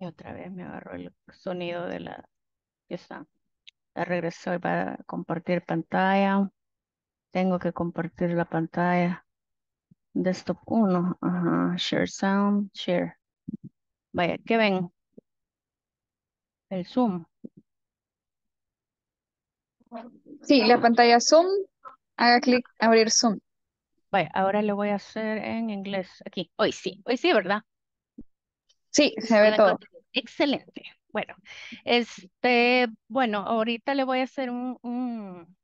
Y otra vez me agarró el sonido de la está La regresó para compartir pantalla. Tengo que compartir la pantalla. Desktop 1. Ajá. Share sound. Share. Vaya, ¿qué ven? El Zoom. Sí, la pantalla Zoom. Haga clic, abrir Zoom. Vaya, ahora lo voy a hacer en inglés. Aquí. Hoy sí. Hoy sí, ¿verdad? Sí, se ve todo. Excelente. Bueno, este, bueno, ahorita le voy a hacer un, un,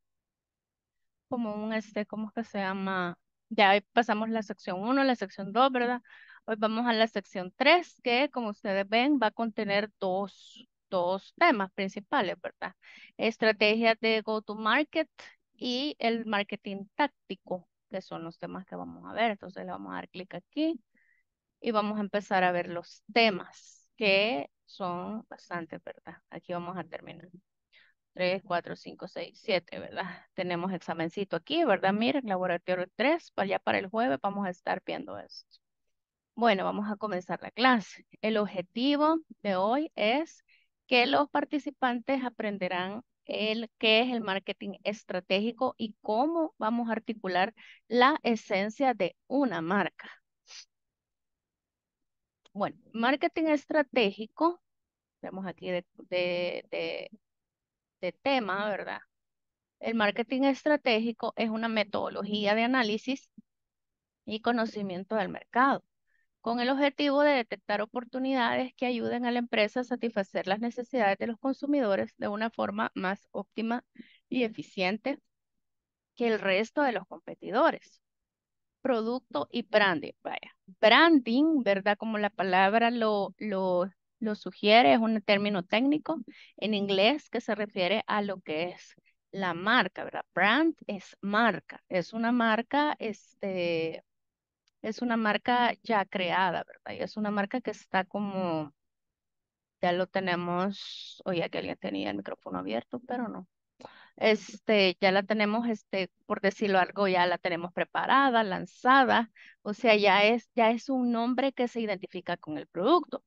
como un, este, ¿cómo que se llama? Ya pasamos la sección 1, la sección 2, ¿verdad? Hoy vamos a la sección 3, que como ustedes ven va a contener dos, dos temas principales, ¿verdad? Estrategia de go-to-market y el marketing táctico, que son los temas que vamos a ver. Entonces le vamos a dar clic aquí y vamos a empezar a ver los temas que son bastante, ¿verdad? Aquí vamos a terminar. 3, 4, 5, 6, 7, ¿verdad? Tenemos examencito aquí, ¿verdad? Mira, laboratorio 3, para ya para el jueves vamos a estar viendo esto. Bueno, vamos a comenzar la clase. El objetivo de hoy es que los participantes aprenderán el qué es el marketing estratégico y cómo vamos a articular la esencia de una marca. Bueno, marketing estratégico, vemos aquí de, de tema, ¿verdad? El marketing estratégico es una metodología de análisis y conocimiento del mercado, con el objetivo de detectar oportunidades que ayuden a la empresa a satisfacer las necesidades de los consumidores de una forma más óptima y eficiente que el resto de los competidores producto y branding. Vaya, branding, ¿verdad? Como la palabra lo, lo, lo sugiere, es un término técnico en inglés que se refiere a lo que es la marca, ¿verdad? Brand es marca, es una marca, este, es una marca ya creada, ¿verdad? Y es una marca que está como, ya lo tenemos, oye, que alguien tenía el micrófono abierto, pero no este, ya la tenemos, este, por decirlo algo, ya la tenemos preparada, lanzada, o sea, ya es, ya es un nombre que se identifica con el producto.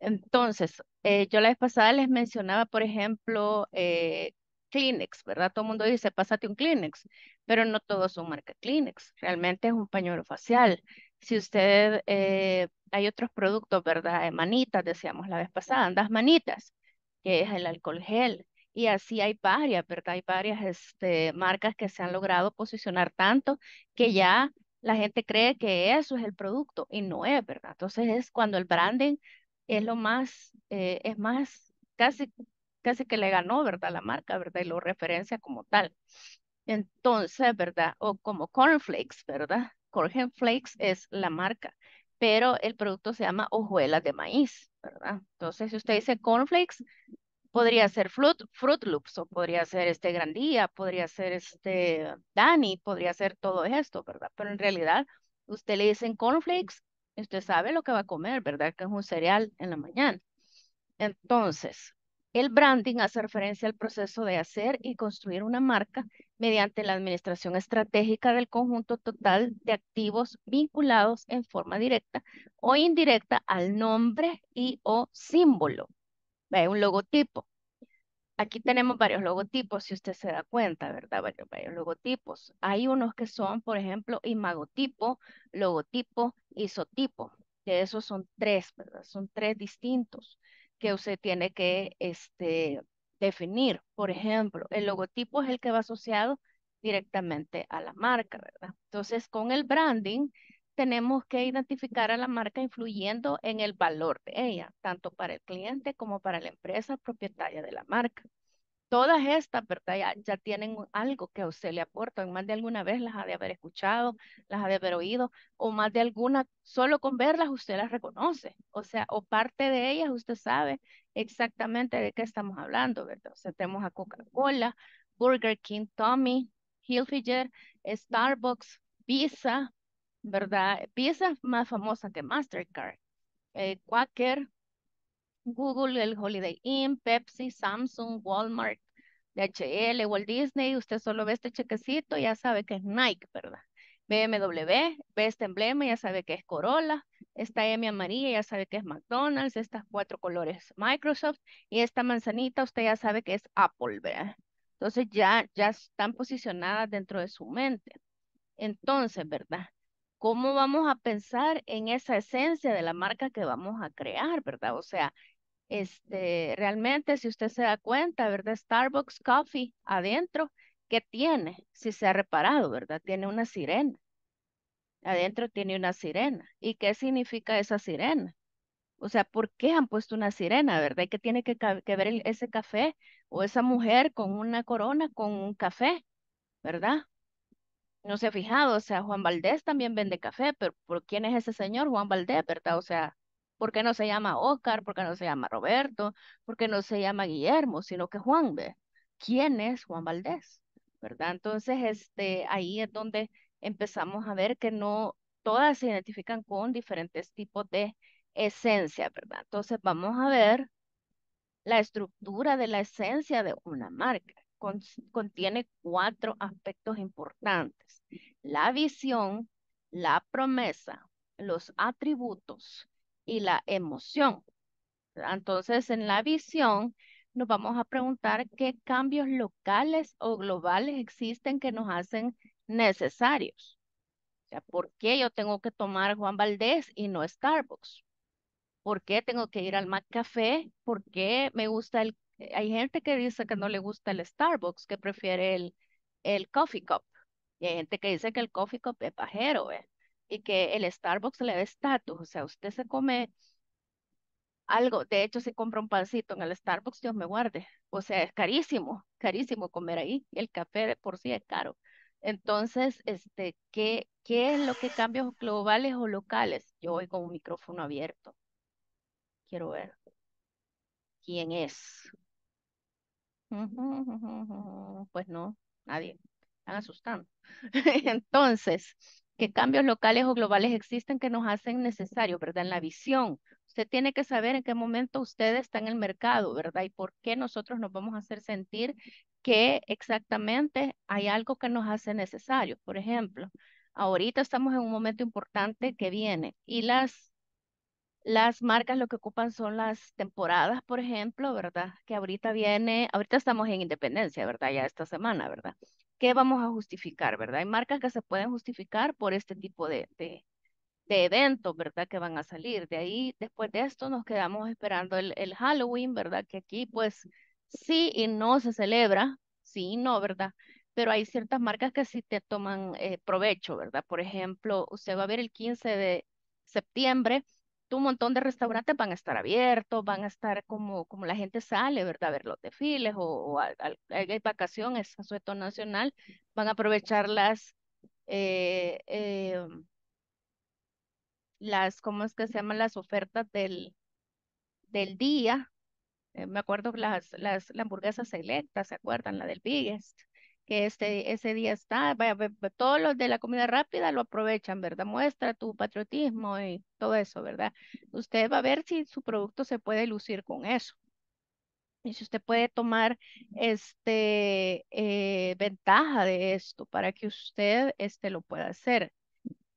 Entonces, eh, yo la vez pasada les mencionaba, por ejemplo, eh, Kleenex, ¿verdad? Todo el mundo dice, pásate un Kleenex, pero no todos son marca Kleenex, realmente es un pañuelo facial. Si usted, eh, hay otros productos, ¿verdad? Manitas, decíamos la vez pasada, andas manitas, que es el alcohol gel, y así hay varias, ¿verdad? Hay varias este, marcas que se han logrado posicionar tanto que ya la gente cree que eso es el producto y no es, ¿verdad? Entonces es cuando el branding es lo más, eh, es más, casi, casi que le ganó, ¿verdad? La marca, ¿verdad? Y lo referencia como tal. Entonces, ¿verdad? O como cornflakes, ¿verdad? Cornflakes es la marca, pero el producto se llama hojuelas de maíz, ¿verdad? Entonces, si usted dice cornflakes, podría ser Fruit, Loops, o podría ser este Gran Día, podría ser este Dani, podría ser todo esto, ¿verdad? Pero en realidad, usted le dicen cornflakes, usted sabe lo que va a comer, ¿verdad? Que es un cereal en la mañana. Entonces, el branding hace referencia al proceso de hacer y construir una marca mediante la administración estratégica del conjunto total de activos vinculados en forma directa o indirecta al nombre y o símbolo un logotipo. Aquí tenemos varios logotipos, si usted se da cuenta, ¿verdad? Varios, varios logotipos. Hay unos que son, por ejemplo, imagotipo, logotipo, isotipo. De esos son tres, ¿verdad? Son tres distintos que usted tiene que este, definir. Por ejemplo, el logotipo es el que va asociado directamente a la marca, ¿verdad? Entonces, con el branding tenemos que identificar a la marca influyendo en el valor de ella, tanto para el cliente como para la empresa propietaria de la marca. Todas estas, ¿verdad? Ya, tienen algo que a usted le aporta. Más de alguna vez las ha de haber escuchado, las ha de haber oído, o más de alguna, solo con verlas usted las reconoce. O sea, o parte de ellas usted sabe exactamente de qué estamos hablando, ¿verdad? O sea, tenemos a Coca-Cola, Burger King, Tommy, Hilfiger, Starbucks, Visa, ¿verdad? Piezas más famosas que Mastercard, eh, Quaker, Google, el Holiday Inn, Pepsi, Samsung, Walmart, DHL, Walt Disney. Usted solo ve este chequecito, ya sabe que es Nike, ¿verdad? BMW, ve este emblema, ya sabe que es Corolla, esta M amarilla, ya sabe que es McDonald's, estas cuatro colores Microsoft y esta manzanita, usted ya sabe que es Apple, ¿verdad? Entonces ya, ya están posicionadas dentro de su mente. Entonces, ¿verdad? ¿Cómo vamos a pensar en esa esencia de la marca que vamos a crear, verdad? O sea, este, realmente si usted se da cuenta, ¿verdad? Starbucks Coffee adentro, ¿qué tiene? Si se ha reparado, ¿verdad? Tiene una sirena. Adentro tiene una sirena. ¿Y qué significa esa sirena? O sea, ¿por qué han puesto una sirena, verdad? qué tiene que, ver ese café o esa mujer con una corona, con un café, verdad? no se ha fijado, o sea, Juan Valdés también vende café, pero ¿por quién es ese señor Juan Valdés, verdad? O sea, ¿por qué no se llama Oscar? ¿Por qué no se llama Roberto? ¿Por qué no se llama Guillermo, sino que Juan, ¿ve? ¿Quién es Juan Valdés? ¿Verdad? Entonces, este, ahí es donde empezamos a ver que no todas se identifican con diferentes tipos de esencia, ¿verdad? Entonces, vamos a ver la estructura de la esencia de una marca contiene cuatro aspectos importantes. La visión, la promesa, los atributos y la emoción. Entonces, en la visión nos vamos a preguntar qué cambios locales o globales existen que nos hacen necesarios. O sea, ¿por qué yo tengo que tomar Juan Valdés y no Starbucks? ¿Por qué tengo que ir al Mac Café? ¿Por qué me gusta el eh, hay gente que dice que no le gusta el Starbucks, que prefiere el, el coffee cup. Y hay gente que dice que el coffee cup es pajero, ¿eh? Y que el Starbucks le da estatus. O sea, usted se come algo, de hecho, si compra un pancito en el Starbucks, Dios me guarde. O sea, es carísimo, carísimo comer ahí. Y el café de por sí es caro. Entonces, este, ¿qué, ¿qué es lo que cambios globales o locales? Yo voy con un micrófono abierto. Quiero ver quién es. Pues no, nadie. Están asustando. Entonces, ¿qué cambios locales o globales existen que nos hacen necesario, verdad? En la visión. Usted tiene que saber en qué momento usted está en el mercado, ¿verdad? Y por qué nosotros nos vamos a hacer sentir que exactamente hay algo que nos hace necesario, Por ejemplo, ahorita estamos en un momento importante que viene y las las marcas lo que ocupan son las temporadas, por ejemplo, ¿verdad? Que ahorita viene, ahorita estamos en Independencia, ¿verdad? Ya esta semana, ¿verdad? ¿Qué vamos a justificar, verdad? Hay marcas que se pueden justificar por este tipo de, de, eventos, ¿verdad? Que van a salir. De ahí, después de esto, nos quedamos esperando el, Halloween, ¿verdad? Que aquí, pues, sí y no se celebra, sí y no, ¿verdad? Pero hay ciertas marcas que sí te toman eh, provecho, ¿verdad? Por ejemplo, usted va a ver el 15 de septiembre un montón de restaurantes van a estar abiertos, van a estar como, como la gente sale, ¿verdad? A ver los desfiles o, hay vacaciones es sueto nacional, van a aprovechar las, eh, em, las, ¿cómo es que se llaman? Las ofertas del, del día. Eh, me acuerdo las, las, las hamburguesas selectas, ¿se acuerdan? La del Biggest que este, ese día está, todos los de la comida rápida lo aprovechan, ¿verdad? Muestra tu patriotismo y todo eso, ¿verdad? Usted va a ver si su producto se puede lucir con eso. Y si usted puede tomar este, eh, ventaja de esto para que usted este, lo pueda hacer.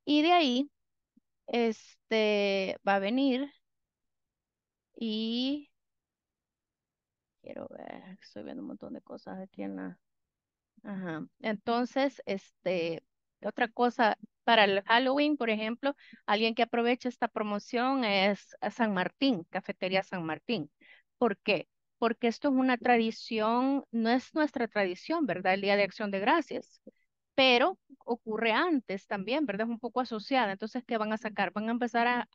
Y de ahí este, va a venir y quiero ver, estoy viendo un montón de cosas aquí en la... Ajá. Entonces, este, otra cosa, para el Halloween, por ejemplo, alguien que aprovecha esta promoción es San Martín, Cafetería San Martín. ¿Por qué? Porque esto es una tradición, no es nuestra tradición, ¿verdad? El Día de Acción de Gracias, pero ocurre antes también, ¿verdad? Es un poco asociada. Entonces, ¿qué van a sacar? Van a empezar a,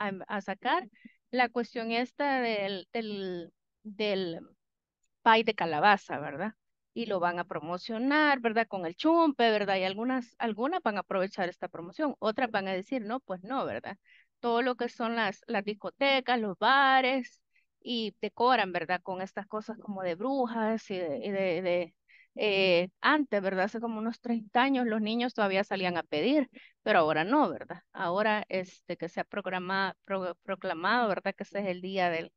sacar la cuestión esta del, del, del pie de calabaza, ¿verdad? y lo van a promocionar, ¿verdad? Con el chumpe, ¿verdad? Y algunas, algunas van a aprovechar esta promoción, otras van a decir, no, pues no, ¿verdad? Todo lo que son las, las discotecas, los bares, y decoran, ¿verdad? Con estas cosas como de brujas y de... de, eh, antes, ¿verdad? Hace como unos 30 años los niños todavía salían a pedir, pero ahora no, ¿verdad? Ahora este que se ha programado, proclamado, ¿verdad? Que ese es el día del...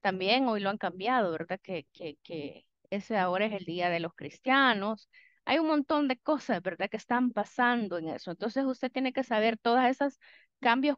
También hoy lo han cambiado, ¿verdad? Que, que, que, ese ahora es el mm. Día de los Cristianos. Hay un montón de cosas, ¿verdad?, que están pasando en eso. Entonces usted tiene que saber todas esas cambios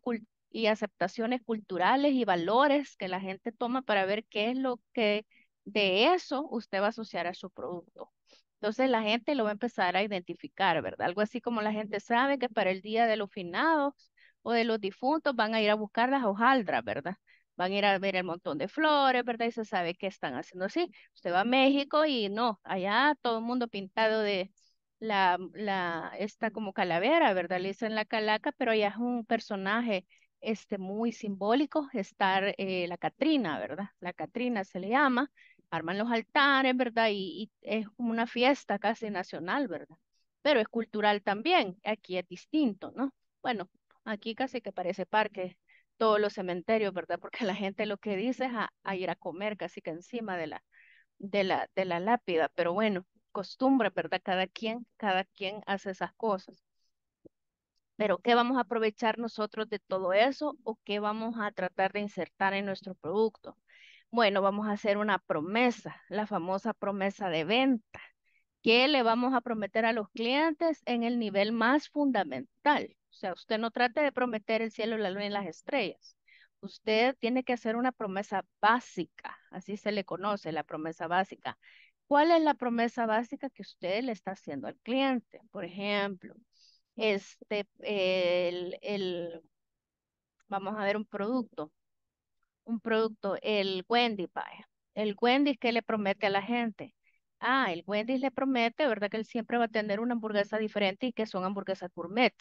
y aceptaciones culturales y valores que la gente toma para ver qué es lo que de eso usted va a asociar a su producto. Entonces la gente lo va a empezar a identificar, ¿verdad? Algo así como la gente sabe que para el Día de los Finados o de los difuntos van a ir a buscar las hojaldras, ¿verdad? van a ir a ver el montón de flores, ¿verdad? Y se sabe qué están haciendo así. Usted va a México y no, allá todo el mundo pintado de la, la, está como calavera, ¿verdad? Le dicen la calaca, pero allá es un personaje este, muy simbólico, estar eh, la Catrina, ¿verdad? La Catrina se le llama, arman los altares, ¿verdad? Y, y es como una fiesta casi nacional, ¿verdad? Pero es cultural también, aquí es distinto, ¿no? Bueno, aquí casi que parece parque todos los cementerios, ¿verdad? Porque la gente lo que dice es a, ir a comer casi que encima de la, de la, de la lápida, pero bueno, costumbre, ¿verdad? Cada quien, cada quien hace esas cosas. Pero ¿qué vamos a aprovechar nosotros de todo eso o qué vamos a tratar de insertar en nuestro producto? Bueno, vamos a hacer una promesa, la famosa promesa de venta. ¿Qué le vamos a prometer a los clientes en el nivel más fundamental. O sea, usted no trate de prometer el cielo, la luna y las estrellas. Usted tiene que hacer una promesa básica, así se le conoce la promesa básica. ¿Cuál es la promesa básica que usted le está haciendo al cliente? Por ejemplo, este, el, el vamos a ver un producto, un producto, el Wendy El Wendy ¿qué le promete a la gente Ah, el Wendy's le promete, ¿verdad? Que él siempre va a tener una hamburguesa diferente y que son hamburguesas gourmet.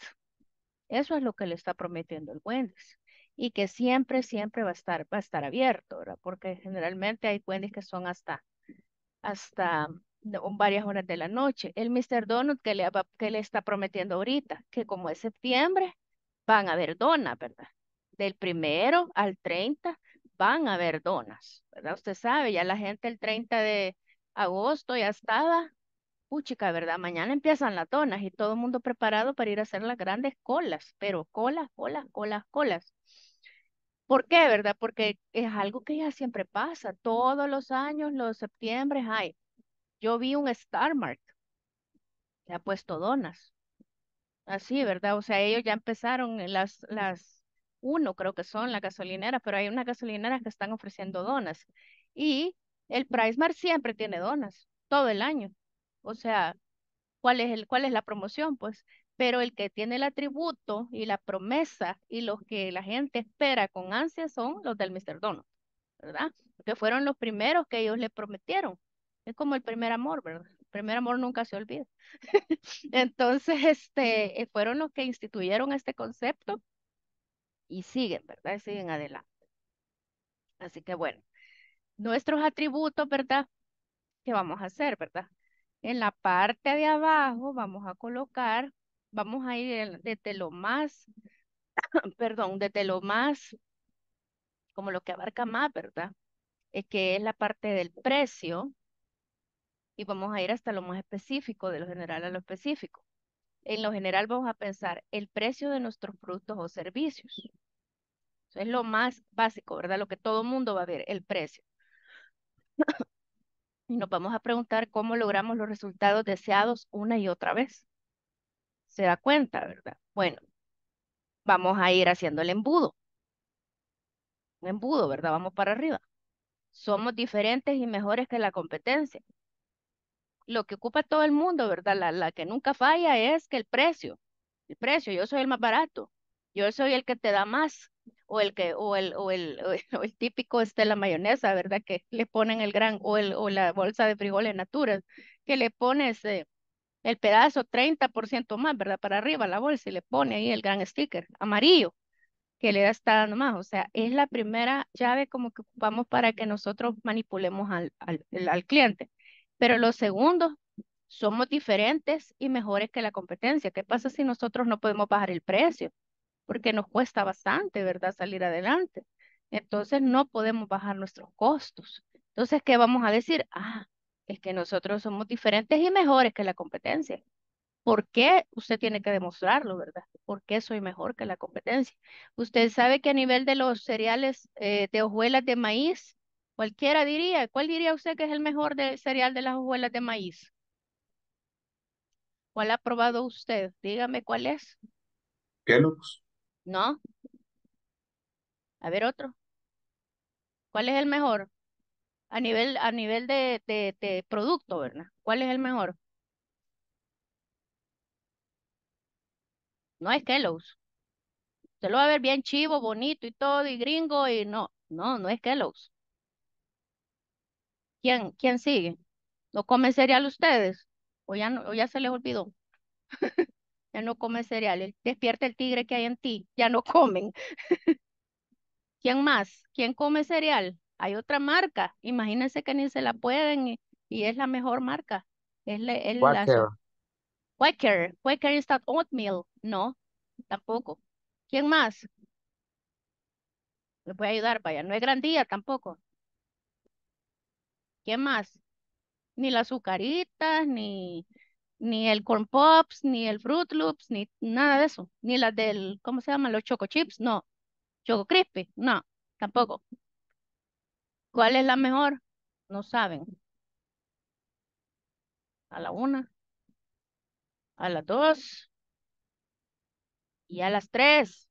Eso es lo que le está prometiendo el Wendy's. Y que siempre, siempre va a estar, va a estar abierto, ¿verdad? Porque generalmente hay Wendy's que son hasta, hasta varias horas de la noche. El Mr. Donut que le, que le está prometiendo ahorita, que como es septiembre, van a haber donas, ¿verdad? Del primero al 30 van a haber donas, ¿verdad? Usted sabe, ya la gente el 30 de agosto ya estaba. Puchica, ¿verdad? Mañana empiezan las donas y todo el mundo preparado para ir a hacer las grandes colas, pero colas, colas, colas, colas. ¿Por qué, verdad? Porque es algo que ya siempre pasa. Todos los años, los septiembre, hay. Yo vi un Star Mart que ha puesto donas. Así, ¿verdad? O sea, ellos ya empezaron las, las uno, creo que son las gasolinera, pero hay unas gasolineras que están ofreciendo donas. Y el Price siempre tiene donas, todo el año. O sea, ¿cuál es, el, cuál es la promoción? Pues, pero el que tiene el atributo y la promesa y los que la gente espera con ansia son los del Mr. Donald. ¿verdad? Que fueron los primeros que ellos le prometieron. Es como el primer amor, ¿verdad? El primer amor nunca se olvida. Entonces, este, eh, fueron los que instituyeron este concepto y siguen, ¿verdad? Y siguen adelante. Así que bueno, nuestros atributos, ¿verdad? ¿Qué vamos a hacer, verdad? En la parte de abajo vamos a colocar, vamos a ir desde lo más, perdón, desde lo más, como lo que abarca más, ¿verdad? Es que es la parte del precio y vamos a ir hasta lo más específico, de lo general a lo específico. En lo general vamos a pensar el precio de nuestros productos o servicios. Eso es lo más básico, ¿verdad? Lo que todo mundo va a ver, el precio. Y nos vamos a preguntar cómo logramos los resultados deseados una y otra vez. Se da cuenta, ¿verdad? Bueno, vamos a ir haciendo el embudo. Un embudo, ¿verdad? Vamos para arriba. Somos diferentes y mejores que la competencia. Lo que ocupa todo el mundo, ¿verdad? La, la que nunca falla es que el precio, el precio, yo soy el más barato, yo soy el que te da más, o el que o el o el, el, típico este la mayonesa, ¿verdad? Que le ponen el gran o el o la bolsa de frijoles naturas, que le pones ese eh, el pedazo 30% más, ¿verdad? Para arriba la bolsa y le pone ahí el gran sticker amarillo que le está dando más. O sea, es la primera llave como que ocupamos para que nosotros manipulemos al, al, al cliente. Pero los segundos somos diferentes y mejores que la competencia. ¿Qué pasa si nosotros no podemos bajar el precio? porque nos cuesta bastante, ¿verdad?, salir adelante. Entonces no podemos bajar nuestros costos. Entonces, ¿qué vamos a decir? Ah, es que nosotros somos diferentes y mejores que la competencia. ¿Por qué usted tiene que demostrarlo, verdad? ¿Por qué soy mejor que la competencia? Usted sabe que a nivel de los cereales eh, de hojuelas de maíz, cualquiera diría, ¿cuál diría usted que es el mejor de, cereal de las hojuelas de maíz? ¿Cuál ha probado usted? Dígame cuál es. ¿No? A ver otro. ¿Cuál es el mejor? A nivel, a nivel de, de, producto, ¿verdad? ¿Cuál es el mejor? No es Kellogg's. Se lo va a ver bien chivo, bonito y todo, y gringo, y no, no, no es Kellogg's. ¿Quién, quién sigue? ¿No comen cereal ustedes? ¿O ya, no, o ya se les olvidó? ya no come cereal. Despierta el tigre que hay en ti, ya no comen. ¿Quién más? ¿Quién come cereal? Hay otra marca, imagínense que ni se la pueden y, es la mejor marca. Es, el Quaker. Quaker, Quaker Instant Oatmeal, no, tampoco. ¿Quién más? Les voy a ayudar, vaya, no es grandía, tampoco. ¿Quién más? Ni las azucaritas, ni ni el corn pops, ni el fruit loops, ni nada de eso, ni las del, ¿cómo se llaman? Los choco chips, no. Choco crispy, no, tampoco. ¿Cuál es la mejor? No saben. A la una, a las dos y a las tres.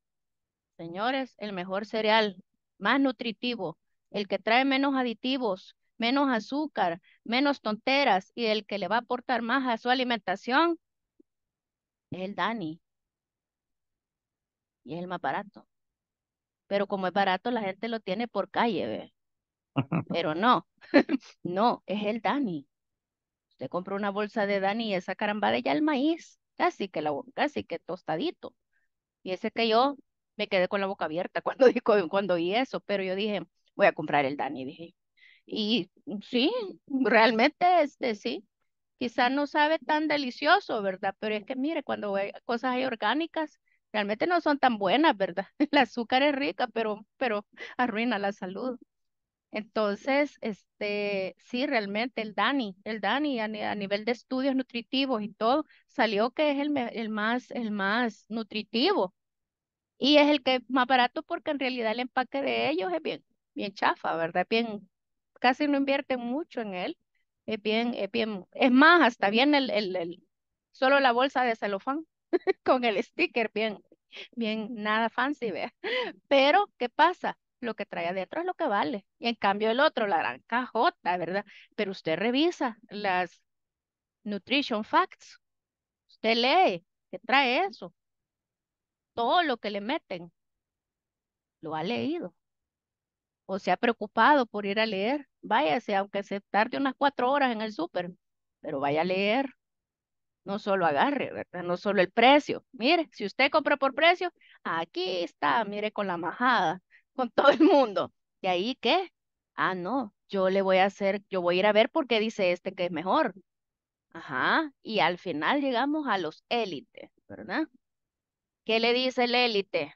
Señores, el mejor cereal, más nutritivo, el que trae menos aditivos, menos azúcar, menos tonteras y el que le va a aportar más a su alimentación es el Dani. Y es el más barato. Pero como es barato, la gente lo tiene por calle, ¿ve? Pero no, no, es el Dani. Usted compró una bolsa de Dani y esa carambada ya el maíz, casi que, la, casi que tostadito. Y ese que yo me quedé con la boca abierta cuando, cuando eso, pero yo dije, voy a comprar el Dani, dije. Y sí, realmente este sí. Quizás no sabe tan delicioso, ¿verdad? Pero es que mire, cuando hay cosas orgánicas, realmente no son tan buenas, ¿verdad? El azúcar es rica, pero, pero arruina la salud. Entonces, este, sí, realmente el Dani, el Dani a, nivel de estudios nutritivos y todo, salió que es el, el, más, el más nutritivo y es el que es más barato porque en realidad el empaque de ellos es bien, bien chafa, ¿verdad? Bien, casi no invierte mucho en él. Es bien, es bien, es más, hasta bien el, el, el solo la bolsa de celofán con el sticker, bien, bien, nada fancy, vea. Pero, ¿qué pasa? Lo que trae adentro es lo que vale. Y en cambio el otro, la gran cajota, ¿verdad? Pero usted revisa las Nutrition Facts. Usted lee que trae eso. Todo lo que le meten, lo ha leído. O se ha preocupado por ir a leer váyase, aunque se tarde unas cuatro horas en el súper, pero vaya a leer. No solo agarre, ¿verdad? No solo el precio. Mire, si usted compra por precio, aquí está, mire, con la majada, con todo el mundo. ¿Y ahí qué? Ah, no, yo le voy a hacer, yo voy a ir a ver por qué dice este que es mejor. Ajá, y al final llegamos a los élites, ¿verdad? ¿Qué le dice el élite?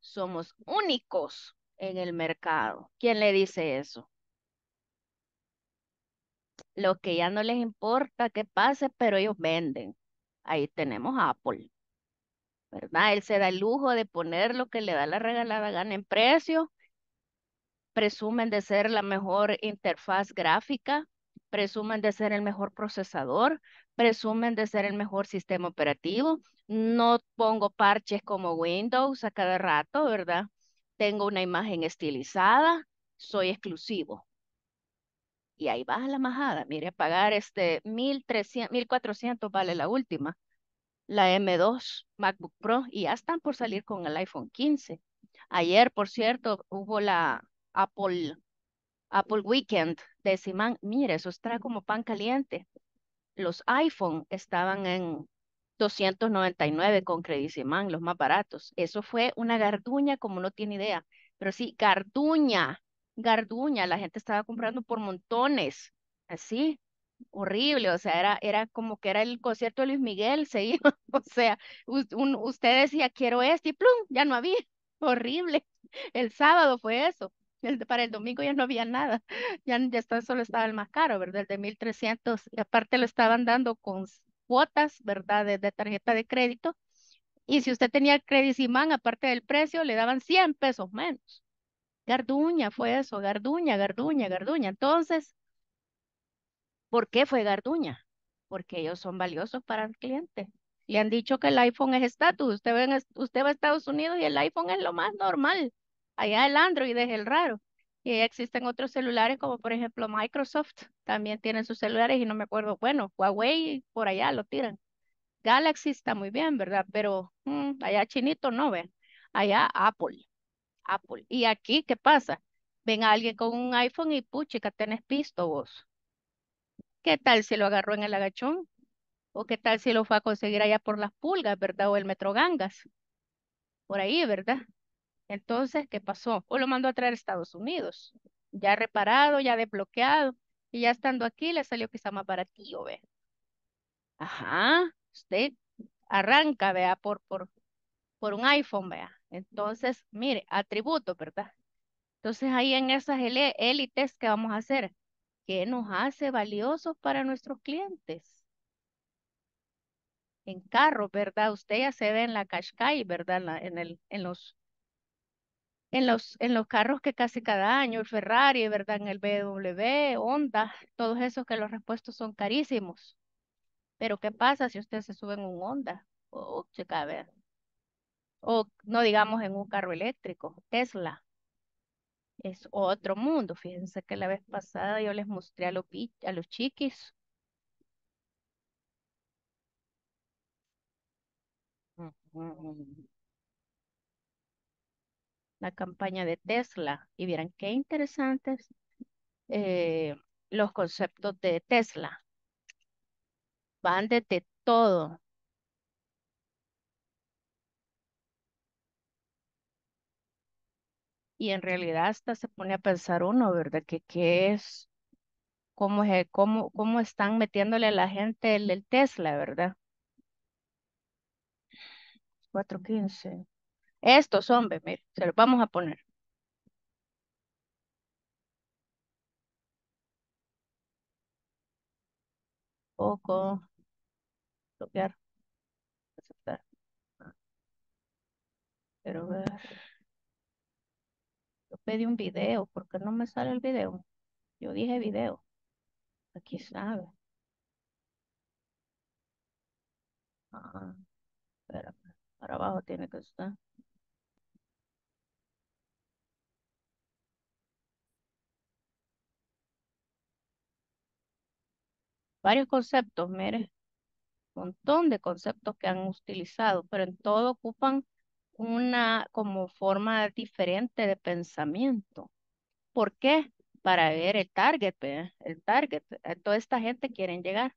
Somos únicos en el mercado. ¿Quién le dice eso? Lo que ya no les importa que pase, pero ellos venden. Ahí tenemos Apple. ¿Verdad? Él se da el lujo de poner lo que le da la regalada gana en precio. Presumen de ser la mejor interfaz gráfica, presumen de ser el mejor procesador, presumen de ser el mejor sistema operativo. No pongo parches como Windows a cada rato, ¿verdad? Tengo una imagen estilizada, soy exclusivo y ahí baja la majada. Mire, pagar este 1.400 vale la última, la M2 MacBook Pro, y ya están por salir con el iPhone 15. Ayer, por cierto, hubo la Apple, Apple Weekend de Simán. Mire, eso está como pan caliente. Los iPhone estaban en 299 con Credit Simán, los más baratos. Eso fue una garduña como no tiene idea. Pero sí, garduña garduña, la gente estaba comprando por mm. montones, así, horrible, o sea, era, era como que era el concierto de Luis Miguel, se iba, o sea, usted decía, quiero este, y plum, ya no había, horrible, el sábado fue eso, para el domingo ya no había nada, ya, ya está, solo estaba el más caro, ¿verdad? El de 1300, y aparte lo estaban dando con cuotas, ¿verdad? De, tarjeta de crédito, y si usted tenía Credit Simán, aparte del precio, le daban 100 pesos menos. Garduña fue eso, Garduña, Garduña, Garduña. Entonces, ¿por qué fue Garduña? Porque ellos son valiosos para el cliente. Le han dicho que el iPhone es estatus. Usted, va usted va a Estados Unidos y el iPhone es lo más normal. Allá el Android es el raro. Y existen otros celulares como por ejemplo Microsoft. También tienen sus celulares y no me acuerdo. Bueno, Huawei por allá lo tiran. Galaxy está muy bien, ¿verdad? Pero mm, allá chinito no ven. Allá Apple. Apple. Y aquí, ¿qué pasa? Ven a alguien con un iPhone y puchica, tenés pisto vos. ¿Qué tal si lo agarró en el agachón? ¿O qué tal si lo fue a conseguir allá por las pulgas, verdad? O el metro gangas. Por ahí, ¿verdad? Entonces, ¿qué pasó? O lo mandó a traer a Estados Unidos. Ya reparado, ya desbloqueado. Y ya estando aquí, le salió quizá más baratillo, ve. Ajá, usted arranca, vea, por, por, por un iPhone, vea. Entonces, mire, atributo, ¿verdad? Entonces, ahí en esas élites que vamos a hacer, ¿qué nos hace valiosos para nuestros clientes? En carros, ¿verdad? Usted ya se ve en la Qashqai, ¿verdad? En, el, en, los, en, los, en los carros que casi cada año, el Ferrari, ¿verdad? En el BMW, Honda, todos esos que los repuestos son carísimos. Pero ¿qué pasa si usted se sube en un Honda? Oh, chica, a o no digamos en un carro eléctrico, Tesla. Es otro mundo. Fíjense que la vez pasada yo les mostré a los, a los chiquis. La campaña de Tesla. Y vieran qué interesantes eh, los conceptos de Tesla. Van desde todo, Y en realidad hasta se pone a pensar uno, ¿verdad? Que qué es, cómo, es, cómo, están metiéndole a la gente el, del Tesla, ¿verdad? 415. Estos, hombre, mire, se los vamos a poner. Poco. Bloquear. Aceptar. pero ver pedí un video, porque no me sale el video? Yo dije video. Aquí sabe. Ah, espera, Para abajo tiene que estar. Varios conceptos, mire. Un montón de conceptos que han utilizado, pero en todo ocupan una como forma diferente de pensamiento. ¿Por qué? Para ver el target, el target. Eh, toda esta gente quiere llegar.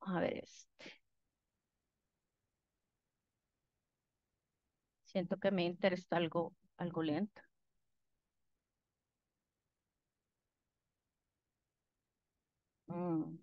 a ver este. Siento que me interesa algo, algo lento. Mm.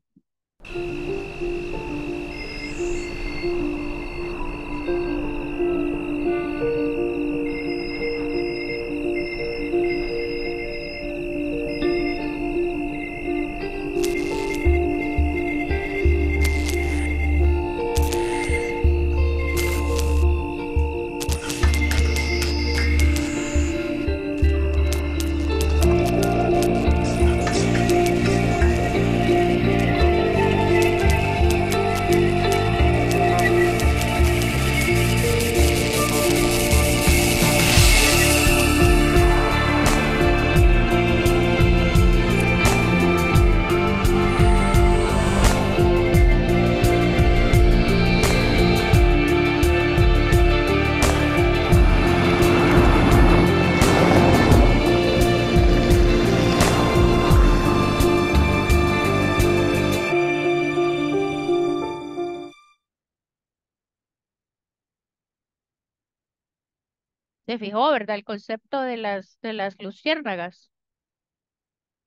Se fijó, ¿verdad? El concepto de las, de las luciérnagas.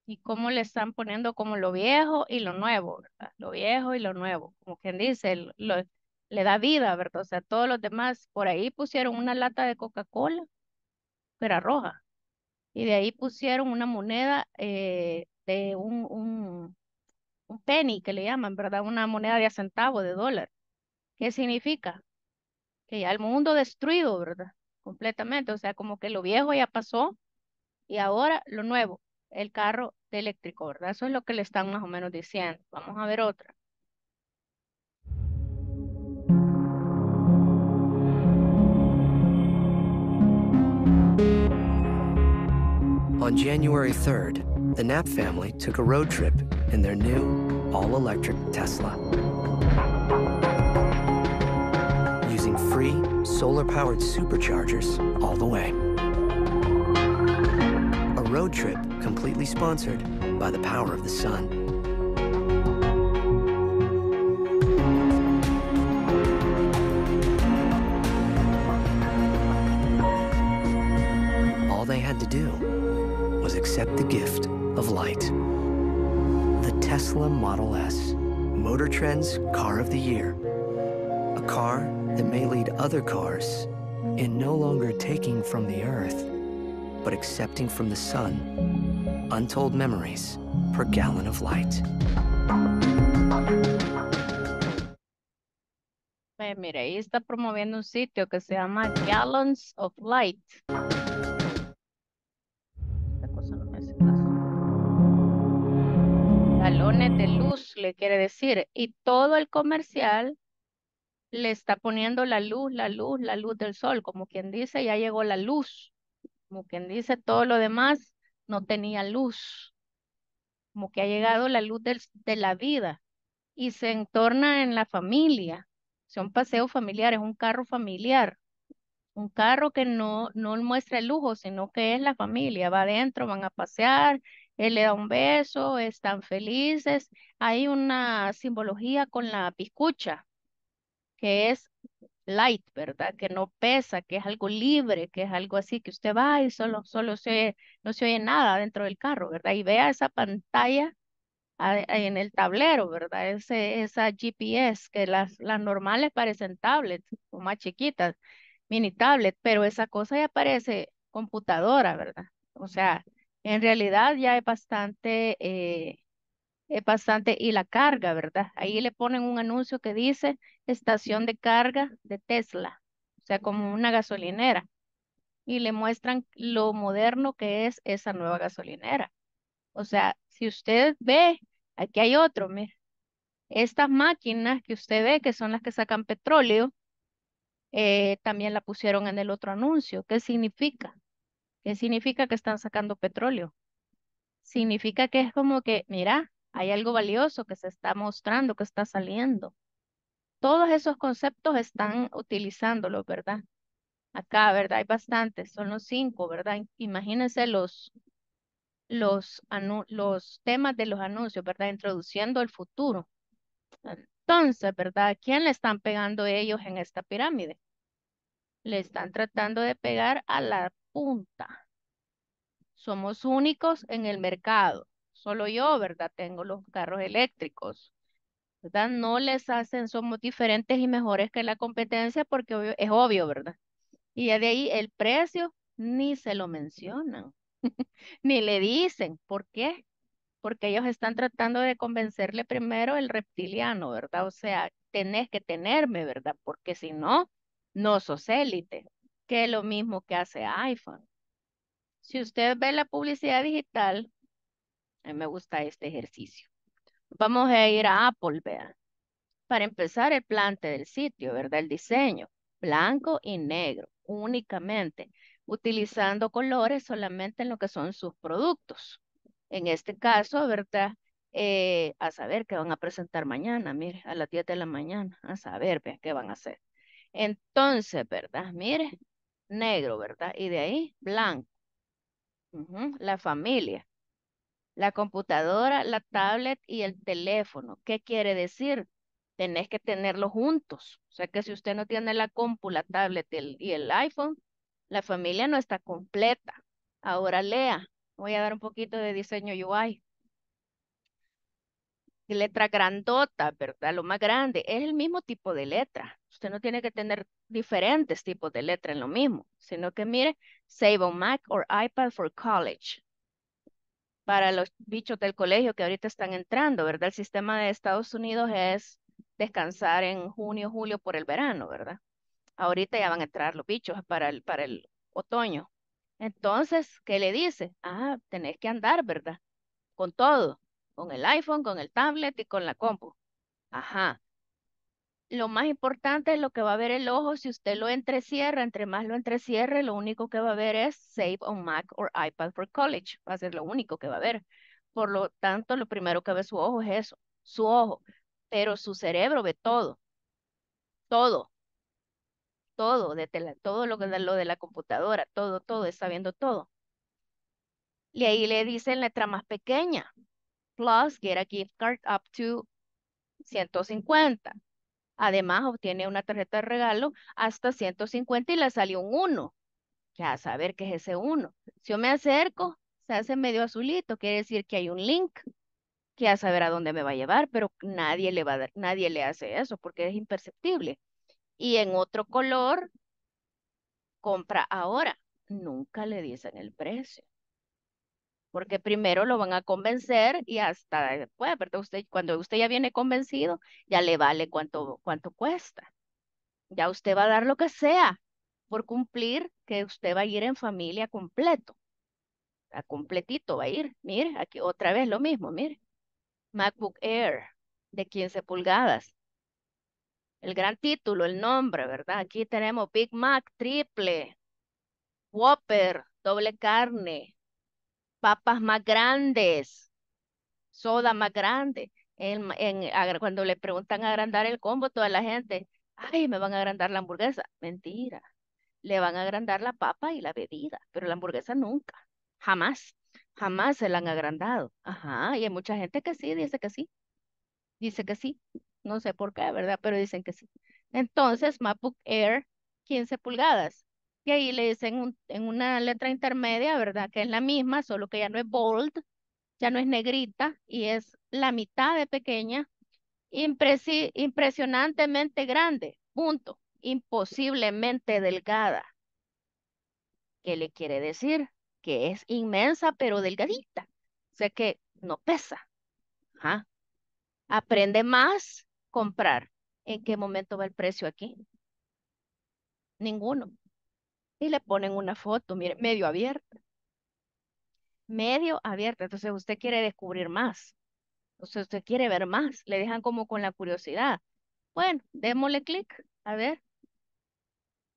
Y cómo le están poniendo como lo viejo y lo nuevo, ¿verdad? Lo viejo y lo nuevo. Como quien dice, le da vida, ¿verdad? O sea, todos los demás por ahí pusieron una lata de Coca-Cola, pero roja. Y de ahí pusieron una moneda eh, de un, un, penny, que le llaman, ¿verdad? Una moneda de a centavo, de dólar. ¿Qué significa? Que ya el mundo destruido, ¿verdad? completamente. O sea, como que lo viejo ya pasó y ahora lo nuevo, el carro de eléctrico, Eso es lo que le están más o menos diciendo. Vamos a ver otra. On January 3rd, the Knapp family took a road trip in their new all-electric Tesla. Using free solar-powered superchargers all the way. A road trip completely sponsored by the power of the sun. All they had to do was accept the gift of light. The Tesla Model S, Motor Trend's Car of the Year. A car that may lead other cars in no longer taking from the Earth, but accepting from the sun untold memories per gallon of light. Pues mira, ahí está promoviendo un sitio que se llama Gallons of Light. Esta cosa no me hace caso. Galones de luz, le quiere decir. Y todo el comercial le está poniendo la luz, la luz, la luz del sol, como quien dice, ya llegó la luz. Como quien dice, todo lo demás no tenía luz. Como que ha llegado la luz de la vida y se entorna en la familia. es un paseo familiar, es un carro familiar. Un carro que no, no muestra el lujo, sino que es la familia. Va adentro, van a pasear, él le da un beso, están felices. Hay una simbología con la piscucha, que es light, ¿verdad? Que no pesa, que es algo libre, que es algo así, que usted va y solo, solo se no se oye nada dentro del carro, ¿verdad? Y vea esa pantalla en el tablero, ¿verdad? Ese, esa GPS, que las, las normales parecen tablets o más chiquitas, mini tablet, pero esa cosa ya parece computadora, ¿verdad? O sea, en realidad ya es bastante, eh, es bastante, y la carga, ¿verdad? Ahí le ponen un anuncio que dice estación de carga de Tesla, o sea, como una gasolinera, y le muestran lo moderno que es esa nueva gasolinera. O sea, si usted ve, aquí hay otro, estas máquinas que usted ve, que son las que sacan petróleo, eh, también la pusieron en el otro anuncio. ¿Qué significa? ¿Qué significa que están sacando petróleo? Significa que es como que, mira, hay algo valioso que se está mostrando, que está saliendo. Todos esos conceptos están utilizándolos, ¿verdad? Acá, ¿verdad? Hay bastantes, son los cinco, ¿verdad? Imagínense los, los, los temas de los anuncios, ¿verdad? Introduciendo el futuro. Entonces, ¿verdad? quién le están pegando ellos en esta pirámide? Le están tratando de pegar a la punta. Somos únicos en el mercado. Solo yo, ¿verdad? Tengo los carros eléctricos. ¿verdad? No les hacen, somos diferentes y mejores que la competencia porque es obvio, ¿verdad? Y de ahí el precio ni se lo mencionan, ni le dicen, ¿por qué? Porque ellos están tratando de convencerle primero el reptiliano, ¿verdad? O sea, tenés que tenerme, ¿verdad? Porque si no, no sos élite, que es lo mismo que hace iPhone. Si usted ve la publicidad digital, a mí me gusta este ejercicio. Vamos a ir a Apple, verdad? Para empezar, el plante del sitio, ¿verdad? El diseño, blanco y negro, únicamente, utilizando colores solamente en lo que son sus productos. En este caso, ¿verdad? Eh, a saber qué van a presentar mañana, mire, a las 10 de la mañana, a saber, qué van a hacer. Entonces, ¿verdad? Mire, negro, ¿verdad? Y de ahí, blanco. La familia la computadora, la tablet y el teléfono. ¿Qué quiere decir? Tenés que tenerlos juntos. O sea que si usted no tiene la compu, la tablet y el, iPhone, la familia no está completa. Ahora lea. Voy a dar un poquito de diseño UI. Letra grandota, ¿verdad? Lo más grande. Es el mismo tipo de letra. Usted no tiene que tener diferentes tipos de letra en lo mismo, sino que mire, save on Mac or iPad for college para los bichos del colegio que ahorita están entrando, ¿verdad? El sistema de Estados Unidos es descansar en junio, julio por el verano, ¿verdad? Ahorita ya van a entrar los bichos para el, para el otoño. Entonces, ¿qué le dice? Ah, tenés que andar, ¿verdad? Con todo, con el iPhone, con el tablet y con la compu. Ajá lo más importante es lo que va a ver el ojo. Si usted lo entrecierra, entre más lo entrecierre, lo único que va a ver es Save on Mac or iPad for College. Va a ser lo único que va a ver. Por lo tanto, lo primero que ve su ojo es eso, su ojo. Pero su cerebro ve todo. Todo. Todo, de todo lo, que, lo de la computadora, todo, todo, está viendo todo. Y ahí le en letra más pequeña. Plus, get a gift card up to 150. Además, obtiene una tarjeta de regalo hasta 150 y le salió un 1. Ya a saber qué es ese 1. Si yo me acerco, se hace medio azulito, quiere decir que hay un link que a saber a dónde me va a llevar, pero nadie le va nadie le hace eso porque es imperceptible. Y en otro color, compra ahora. Nunca le dicen el precio porque primero lo van a convencer y hasta después, pues, ¿verdad? usted, cuando usted ya viene convencido, ya le vale cuánto, cuánto cuesta. Ya usted va a dar lo que sea por cumplir que usted va a ir en familia completo. A completito va a ir. Mire, aquí otra vez lo mismo, mire. MacBook Air de 15 pulgadas. El gran título, el nombre, ¿verdad? Aquí tenemos Big Mac triple, Whopper, doble carne, papas más grandes, soda más grande. cuando le preguntan agrandar el combo, toda la gente, ay, me van a agrandar la hamburguesa. Mentira, le van a agrandar la papa y la bebida, pero la hamburguesa nunca, jamás, jamás se la han agrandado. Ajá, y hay mucha gente que sí, dice que sí, dice que sí, no sé por qué, ¿verdad? Pero dicen que sí. Entonces, MacBook Air, 15 pulgadas, y ahí le dicen en una letra intermedia, ¿verdad? Que es la misma, solo que ya no es bold, ya no es negrita y es la mitad de pequeña, impresionantemente grande, punto, imposiblemente delgada. ¿Qué le quiere decir? Que es inmensa pero delgadita, o sea que no pesa. Aprende más comprar. ¿En qué momento va el precio aquí? Ninguno y le ponen una foto, mire, medio abierta. Medio abierta. Entonces usted quiere descubrir más. O usted quiere ver más. Le dejan como con la curiosidad. Bueno, démosle clic. A ver.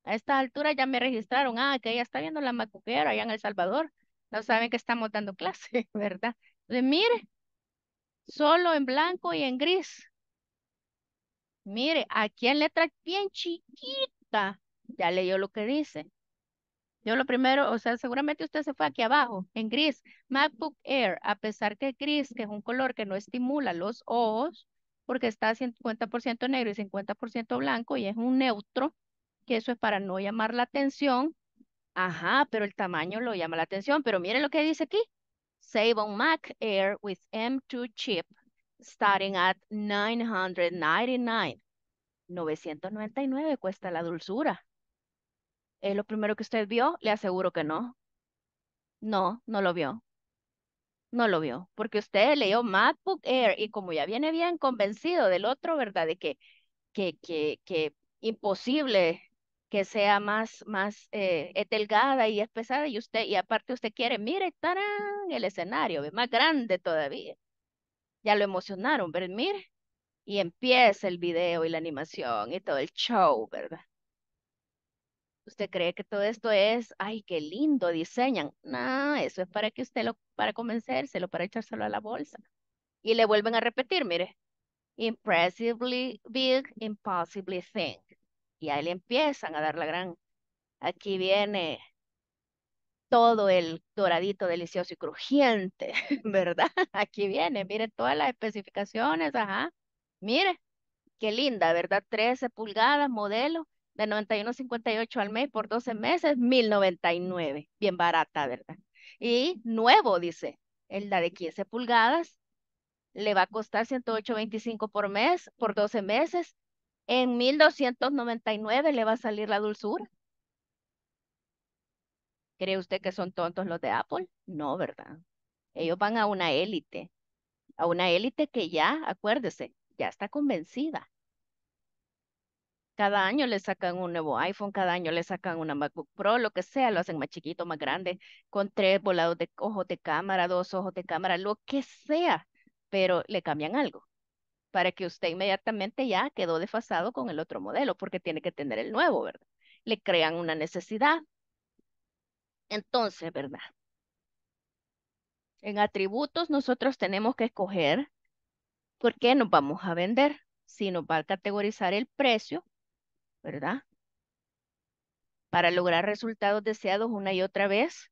A esta altura ya me registraron. Ah, que ella está viendo la macuquera allá en El Salvador. No saben que estamos dando clase, ¿verdad? Entonces, mire, solo en blanco y en gris. Mire, aquí en letra bien chiquita. Ya leyó lo que dice. Yo lo primero, o sea, seguramente usted se fue aquí abajo, en gris. MacBook Air, a pesar que es gris, que es un color que no estimula los ojos, porque está 50% negro y 50% blanco y es un neutro, que eso es para no llamar la atención. Ajá, pero el tamaño lo llama la atención. Pero miren lo que dice aquí. Save on Mac Air with M2 chip starting at 999. 999 cuesta la dulzura. Es eh, lo primero que usted vio, le aseguro que no. No, no lo vio. No lo vio, porque usted leyó MacBook Air y como ya viene bien convencido del otro, ¿verdad? De que, que, que, que imposible que sea más, más eh, y es pesada y usted, y aparte usted quiere, mire, tarán, el escenario, más grande todavía. Ya lo emocionaron, pero mire, y empieza el video y la animación y todo el show, ¿verdad? usted cree que todo esto es, ay, qué lindo, diseñan. No, eso es para que usted lo, para convencérselo, para echárselo a la bolsa. Y le vuelven a repetir, mire, impressively big, impossibly Thin. Y ahí le empiezan a dar la gran, aquí viene todo el doradito delicioso y crujiente, ¿verdad? Aquí viene, mire todas las especificaciones, ajá. Mire, qué linda, ¿verdad? 13 pulgadas, modelo, de 91.58 al mes por 12 meses, 1099, bien barata, ¿verdad? Y nuevo, dice, el de 15 pulgadas le va a costar 108.25 por mes, por 12 meses. En 1299 le va a salir la dulzura. ¿Cree usted que son tontos los de Apple? No, ¿verdad? Ellos van a una élite, a una élite que ya, acuérdese, ya está convencida cada año le sacan un nuevo iPhone, cada año le sacan una MacBook Pro, lo que sea, lo hacen más chiquito, más grande, con tres volados de ojos de cámara, dos ojos de cámara, lo que sea, pero le cambian algo para que usted inmediatamente ya quedó desfasado con el otro modelo, porque tiene que tener el nuevo, ¿verdad? Le crean una necesidad. Entonces, ¿verdad? En atributos nosotros tenemos que escoger por qué nos vamos a vender, si nos va a categorizar el precio ¿verdad? Para lograr resultados deseados una y otra vez,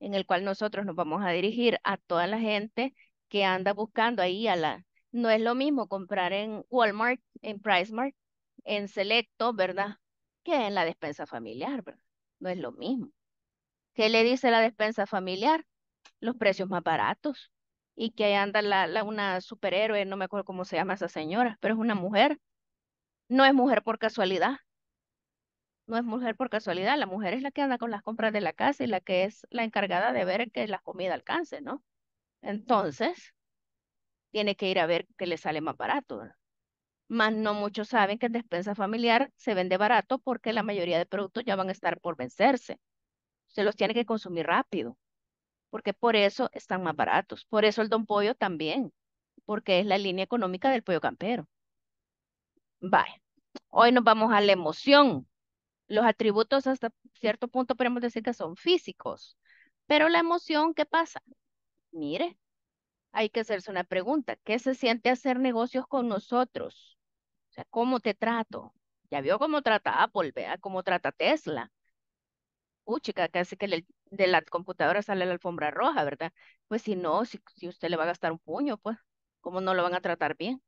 en el cual nosotros nos vamos a dirigir a toda la gente que anda buscando ahí a la... No es lo mismo comprar en Walmart, en PriceMart, en Selecto, ¿verdad? Que en la despensa familiar, ¿verdad? No es lo mismo. ¿Qué le dice la despensa familiar? Los precios más baratos. Y que ahí anda la, la, una superhéroe, no me acuerdo cómo se llama esa señora, pero es una mujer no es mujer por casualidad. No es mujer por casualidad, la mujer es la que anda con las compras de la casa y la que es la encargada de ver que la comida alcance, ¿no? Entonces, tiene que ir a ver qué le sale más barato. Más no muchos saben que en despensa familiar se vende barato porque la mayoría de productos ya van a estar por vencerse. Se los tiene que consumir rápido, porque por eso están más baratos. Por eso el don pollo también, porque es la línea económica del pollo campero. Vaya. Hoy nos vamos a la emoción. Los atributos hasta cierto punto podemos decir que son físicos, pero la emoción, ¿qué pasa? Mire, hay que hacerse una pregunta. ¿Qué se siente hacer negocios con nosotros? O sea, ¿cómo te trato? Ya vio cómo trata Apple, vea cómo trata Tesla. Uy, uh, chica, casi que de la computadora sale la alfombra roja, ¿verdad? Pues si no, si usted le va a gastar un puño, pues, ¿cómo no lo van a tratar bien?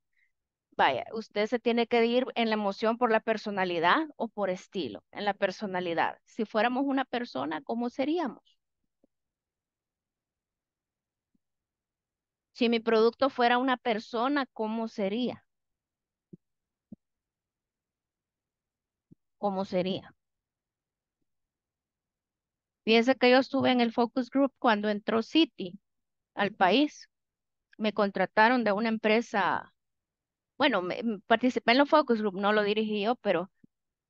Vaya, usted se tiene que ir en la emoción por la personalidad o por estilo, en la personalidad. Si fuéramos una persona, ¿cómo seríamos? Si mi producto fuera una persona, ¿cómo sería? ¿Cómo sería? Fíjense que yo estuve en el focus group cuando entró City al país. Me contrataron de una empresa bueno, participé en los focus group, no lo dirigí yo, pero,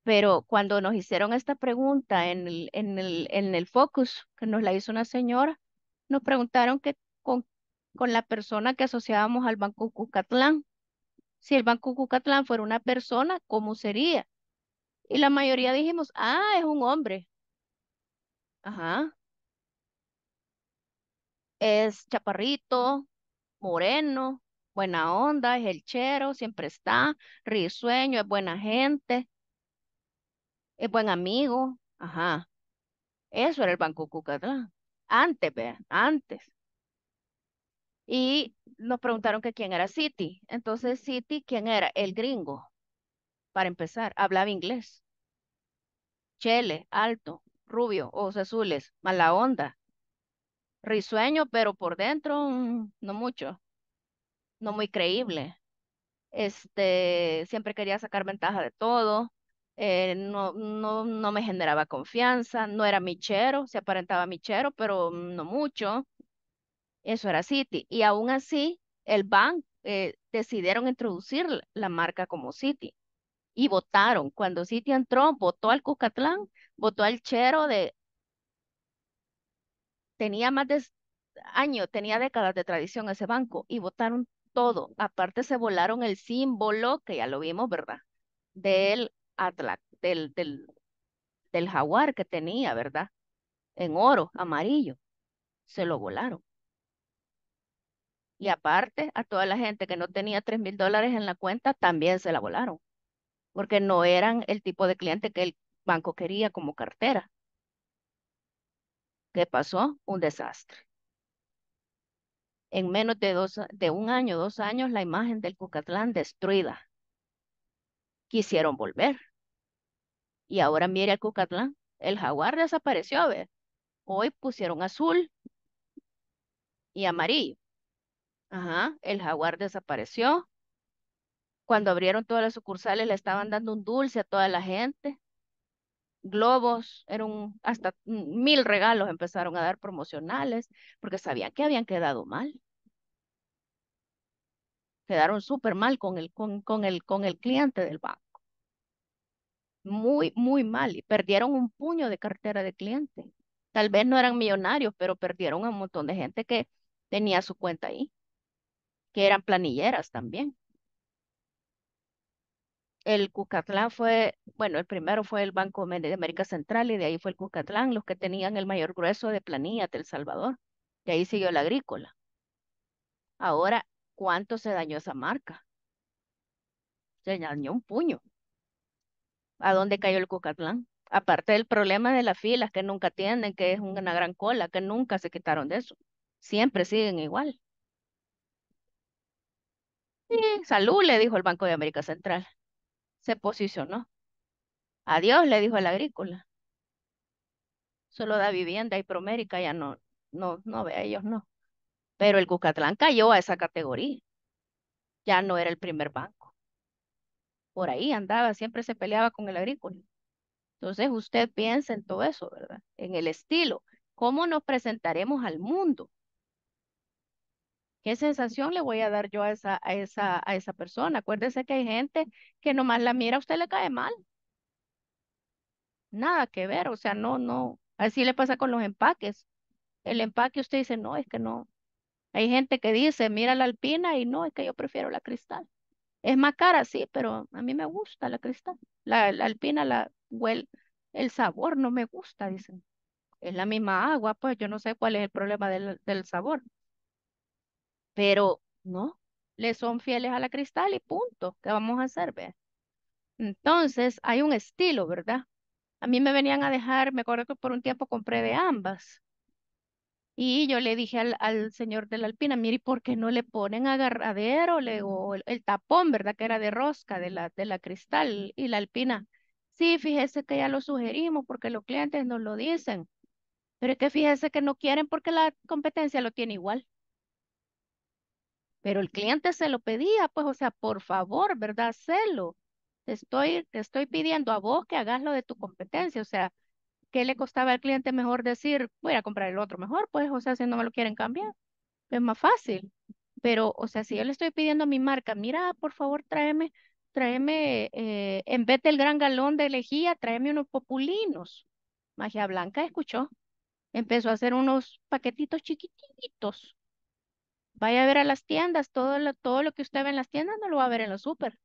pero cuando nos hicieron esta pregunta en el, en el, en el focus que nos la hizo una señora, nos preguntaron que con, con la persona que asociábamos al Banco Cucatlán, si el Banco Cucatlán fuera una persona, ¿cómo sería? Y la mayoría dijimos, ah, es un hombre. Ajá. Es chaparrito, moreno, buena onda, es el chero, siempre está, risueño, es buena gente, es buen amigo, ajá. Eso era el Banco Cucatán. Antes, vean, antes. Y nos preguntaron que quién era City. Entonces, City, ¿quién era? El gringo, para empezar, hablaba inglés. Chele, alto, rubio, ojos azules, mala onda. Risueño, pero por dentro mm, no mucho no muy creíble. Este, siempre quería sacar ventaja de todo, eh, no, no, no me generaba confianza, no era michero, se aparentaba michero, pero no mucho. Eso era City. Y aún así, el bank eh, decidieron introducir la marca como City y votaron. Cuando City entró, votó al Cuscatlán, votó al Chero de... Tenía más de años, tenía décadas de tradición ese banco y votaron todo. Aparte se volaron el símbolo, que ya lo vimos, ¿verdad? Del del, del, del jaguar que tenía, ¿verdad? En oro, amarillo. Se lo volaron. Y aparte, a toda la gente que no tenía 3 mil dólares en la cuenta, también se la volaron. Porque no eran el tipo de cliente que el banco quería como cartera. ¿Qué pasó? Un desastre en menos de, dos, de un año, dos años, la imagen del Cucatlán destruida. Quisieron volver. Y ahora mire al Cucatlán, el jaguar desapareció, a ver. Hoy pusieron azul y amarillo. Ajá, el jaguar desapareció. Cuando abrieron todas las sucursales le estaban dando un dulce a toda la gente globos, eran hasta mil regalos empezaron a dar promocionales porque sabían que habían quedado mal. Quedaron súper mal con el, con, el, con el cliente del banco. Muy, muy mal. Y perdieron un puño de cartera de cliente. Tal vez no eran millonarios, pero perdieron a un montón de gente que tenía su cuenta ahí, que eran planilleras también. El Cucatlán fue, bueno, el primero fue el Banco de América Central y de ahí fue el Cucatlán, los que tenían el mayor grueso de Planilla, de El Salvador. y ahí siguió la agrícola. Ahora, ¿cuánto se dañó esa marca? Se dañó un puño. ¿A dónde cayó el Cucatlán? Aparte del problema de las filas que nunca tienen, que es una gran cola, que nunca se quitaron de eso. Siempre siguen igual. Y salud, le dijo el Banco de América Central se posicionó. Adiós, le dijo el agrícola. Solo da vivienda y promérica ya no, no, no ve a ellos, no. Pero el Cucatlán cayó a esa categoría. Ya no era el primer banco. Por ahí andaba, siempre se peleaba con el agrícola. Entonces usted piensa en todo eso, ¿verdad? En el estilo. ¿Cómo nos presentaremos al mundo? ¿Qué sensación le voy a dar yo a esa, a esa, a esa persona? Acuérdese que hay gente que nomás la mira, a usted le cae mal. Nada que ver, o sea, no, no. Así le pasa con los empaques. El empaque usted dice, no, es que no. Hay gente que dice, mira la alpina y no, es que yo prefiero la cristal. Es más cara, sí, pero a mí me gusta la cristal. La, alpina, la el sabor no me gusta, dicen. Es la misma agua, pues yo no sé cuál es el problema del, del sabor pero no, le son fieles a la cristal y punto. ¿Qué vamos a hacer? Ve? Entonces, hay un estilo, ¿verdad? A mí me venían a dejar, me acuerdo que por un tiempo compré de ambas. Y yo le dije al, señor de la alpina, mire, ¿por qué no le ponen agarradero? Le el, tapón, ¿verdad? Que era de rosca de la, de la cristal. Y la alpina, sí, fíjese que ya lo sugerimos porque los clientes nos lo dicen. Pero es que fíjese que no quieren porque la competencia lo tiene igual pero el cliente se lo pedía, pues, o sea, por favor, ¿verdad? celo Te estoy, te estoy pidiendo a vos que hagas lo de tu competencia, o sea, ¿qué le costaba al cliente mejor decir, voy a comprar el otro mejor? Pues, o sea, si no me lo quieren cambiar, es más fácil. Pero, o sea, si yo le estoy pidiendo a mi marca, mira, por favor, tráeme, tráeme, eh, en vez del gran galón de lejía, tráeme unos populinos. Magia Blanca escuchó. Empezó a hacer unos paquetitos chiquititos Vaya a ver a las tiendas, todo lo, todo lo que usted ve en las tiendas no lo va a ver en los súper,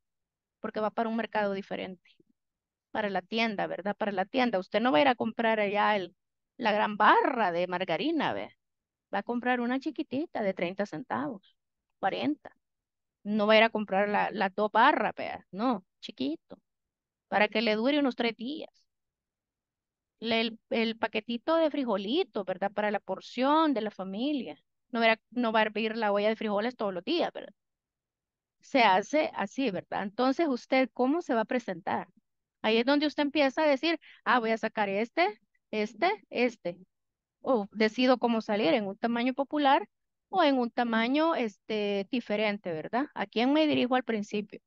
porque va para un mercado diferente, para la tienda, ¿verdad? Para la tienda. Usted no va a ir a comprar allá la gran barra de margarina, ¿ve? Va a comprar una chiquitita de 30 centavos, 40. No va a ir a comprar la la dos barras, ¿ve? No, chiquito, para que le dure unos tres días. El, paquetito de frijolito, ¿verdad? Para la porción de la familia no, no va a hervir la olla de frijoles todos los días, ¿verdad? Se hace así, ¿verdad? Entonces, ¿usted cómo se va a presentar? Ahí es donde usted empieza a decir, ah, voy a sacar este, este, este. O decido cómo salir en un tamaño popular o en un tamaño este, diferente, ¿verdad? ¿A quién me dirijo al principio?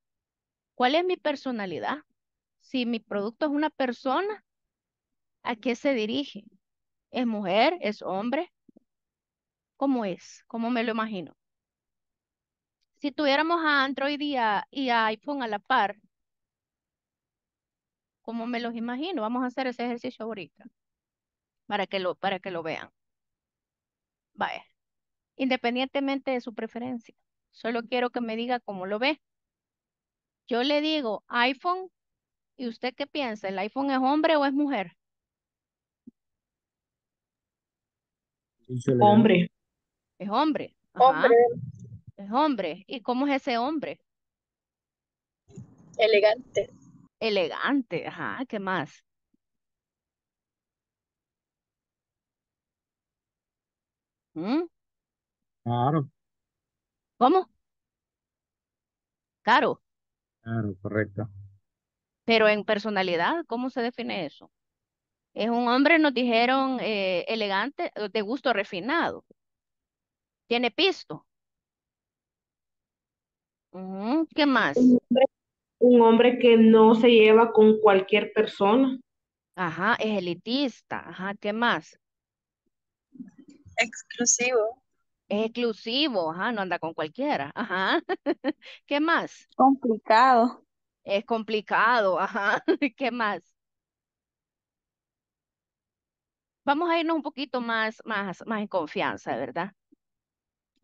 ¿Cuál es mi personalidad? Si mi producto es una persona, ¿a qué se dirige? ¿Es mujer? ¿Es hombre? cómo es, cómo me lo imagino. Si tuviéramos a Android y a, iPhone a la par, ¿cómo me los imagino? Vamos a hacer ese ejercicio ahorita para que lo, para que lo vean. Vaya, independientemente de su preferencia, solo quiero que me diga cómo lo ve. Yo le digo iPhone ¿Y usted qué piensa? ¿El iPhone es hombre o es mujer? Hombre. Es hombre. Hombre. Es hombre. ¿Y cómo es ese hombre? Elegante. Elegante, ajá, ¿qué más? ¿Mm? Claro. ¿Cómo? Caro. Claro, correcto. Pero en personalidad, ¿cómo se define eso? Es un hombre, nos dijeron, eh, elegante, de gusto refinado. Tiene pisto. ¿Qué más? Un hombre, que no se lleva con cualquier persona. Ajá, es elitista. Ajá, ¿qué más? Exclusivo. Es exclusivo, ajá, no anda con cualquiera. Ajá. ¿Qué más? Complicado. Es complicado, ajá. ¿Qué más? Vamos a irnos un poquito más, más, más en confianza, ¿verdad?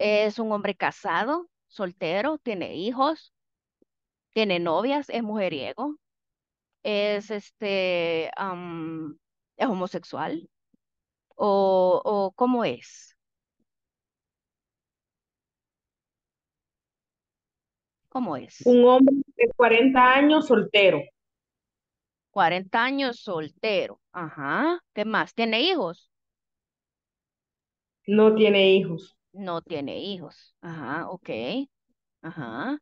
Es un hombre casado, soltero, tiene hijos, tiene novias, es mujeriego, es este, es homosexual o, o cómo es. ¿Cómo es? Un hombre de 40 años soltero. 40 años soltero. Ajá. ¿Qué más? ¿Tiene hijos? No tiene hijos. No tiene hijos. Ajá, ok. Ajá.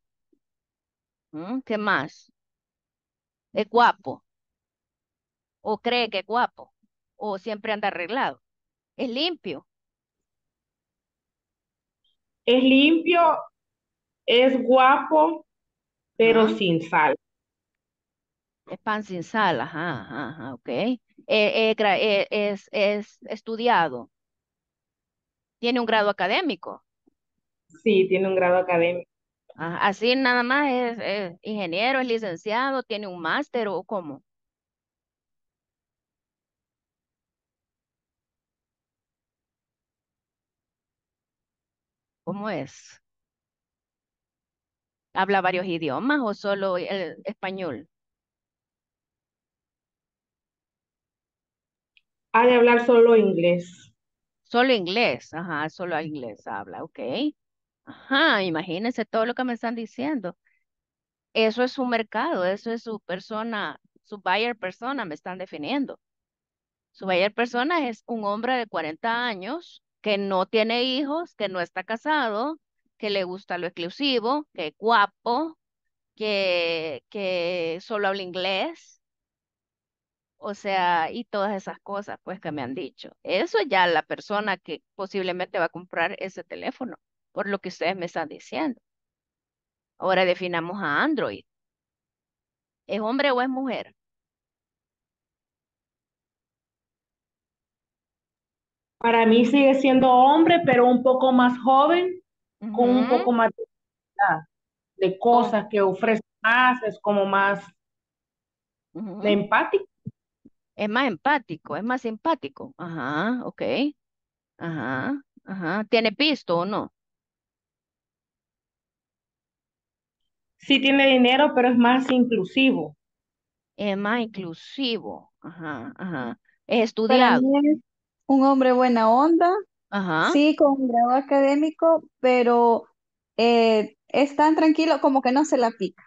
Mm, ¿Qué más? ¿Es guapo? ¿O cree que es guapo? ¿O siempre anda arreglado? ¿Es limpio? Es limpio, es guapo, pero sin sal. Es pan sin sal, ajá, ajá, ok. Eh, eh, eh, es, es estudiado tiene un grado académico. Sí, tiene un grado académico. Ah, así nada más es, ingeniero, es licenciado, tiene un máster o cómo. ¿Cómo es? ¿Habla varios idiomas o solo el español? Ha de hablar solo inglés. Solo inglés, ajá, solo inglés habla, ok. Ajá, imagínense todo lo que me están diciendo. Eso es su mercado, eso es su persona, su buyer persona, me están definiendo. Su buyer persona es un hombre de 40 años que no tiene hijos, que no está casado, que le gusta lo exclusivo, que es guapo, que, que solo habla inglés, o sea, y todas esas cosas, pues, que me han dicho. Eso ya la persona que posiblemente va a comprar ese teléfono, por lo que ustedes me están diciendo. Ahora definamos a Android. ¿Es hombre o es mujer? Para mí sigue siendo hombre, pero un poco más joven, con un poco más de, cosas que ofrece más, es como más empático. Es más empático, es más simpático. Ajá, ok. Ajá, ajá. ¿Tiene pisto o no? Sí tiene dinero, pero es más inclusivo. Es más inclusivo. Ajá, ajá. Es estudiado. un hombre buena onda, Ajá. sí, con un grado académico, pero eh, es tan tranquilo como que no se la pica.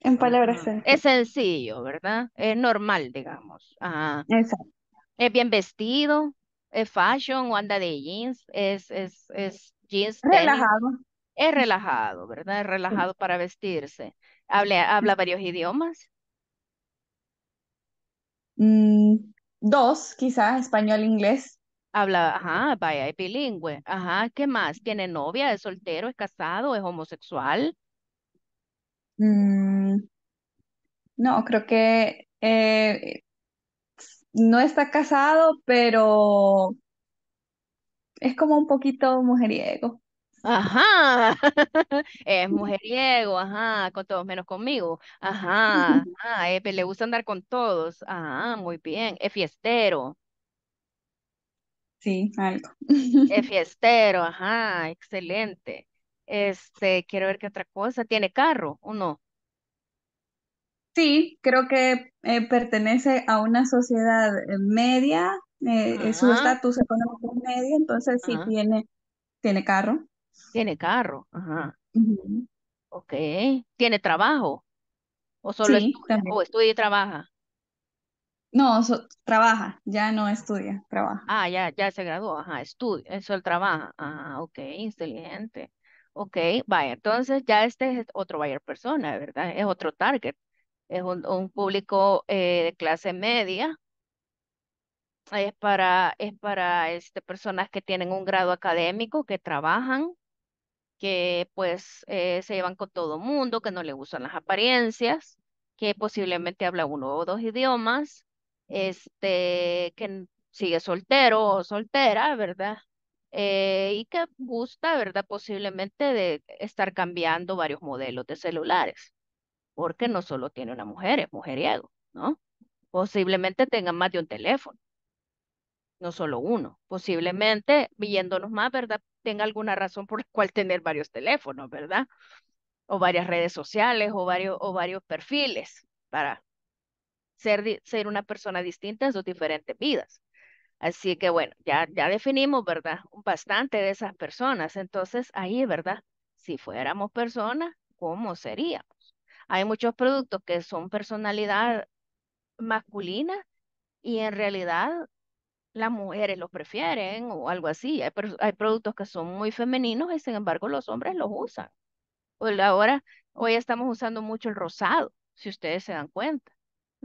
En palabras sencillas. Es sencillo, ¿verdad? Es normal, digamos. Ajá. Ah, Exacto. Es bien vestido, es fashion o anda de jeans, es, es, es jeans. Relajado. Es relajado, ¿verdad? Es relajado para vestirse. ¿Habla, habla varios idiomas? Mm, dos, quizás, español, e inglés. Habla, ajá, vaya, bilingüe. Ajá, ¿qué más? ¿Tiene novia? ¿Es soltero? ¿Es casado? ¿Es homosexual? Mm, no, creo que eh, no está casado, pero es como un poquito mujeriego. Ajá, es mujeriego, ajá, con todos menos conmigo, ajá, ajá, eh, pues, le gusta andar con todos, ajá, ah, muy bien, es fiestero. Sí, algo. Es fiestero, ajá, excelente. Este, quiero ver qué otra cosa. ¿Tiene carro o no? Sí, creo que eh, pertenece a una sociedad media, eh, su estatus económico es medio, entonces sí tiene, tiene carro. Tiene carro, ajá. Ok. ¿Tiene trabajo? ¿O solo estudia? ¿O y trabaja? No, trabaja, ya no estudia, trabaja. Ah, ya, ya se graduó, ajá, estudia, eso él trabaja. Ah, ok, inteligente. Ok, vaya, entonces ya este es otro buyer persona, ¿verdad? Es otro target. Es un, público eh, de clase media. Es para, es para este, personas que tienen un grado académico, que trabajan, que pues eh, se llevan con todo mundo, que no le gustan las apariencias, que posiblemente habla uno o dos idiomas, este, que sigue soltero o soltera, ¿verdad? Eh, y que gusta, ¿verdad? Posiblemente de estar cambiando varios modelos de celulares, porque no solo tiene una mujer, es mujeriego, ¿no? Posiblemente tenga más de un teléfono, no solo uno. Posiblemente, viéndonos más, ¿verdad? Tenga alguna razón por la cual tener varios teléfonos, ¿verdad? O varias redes sociales o varios, o varios perfiles para ser, ser una persona distinta en sus diferentes vidas. Así que bueno, ya, ya definimos, ¿verdad? Bastante de esas personas. Entonces ahí, ¿verdad? Si fuéramos personas, ¿cómo seríamos? Hay muchos productos que son personalidad masculina y en realidad las mujeres los prefieren o algo así. Hay, hay productos que son muy femeninos y sin embargo los hombres los usan. Pues, ahora, hoy estamos usando mucho el rosado, si ustedes se dan cuenta.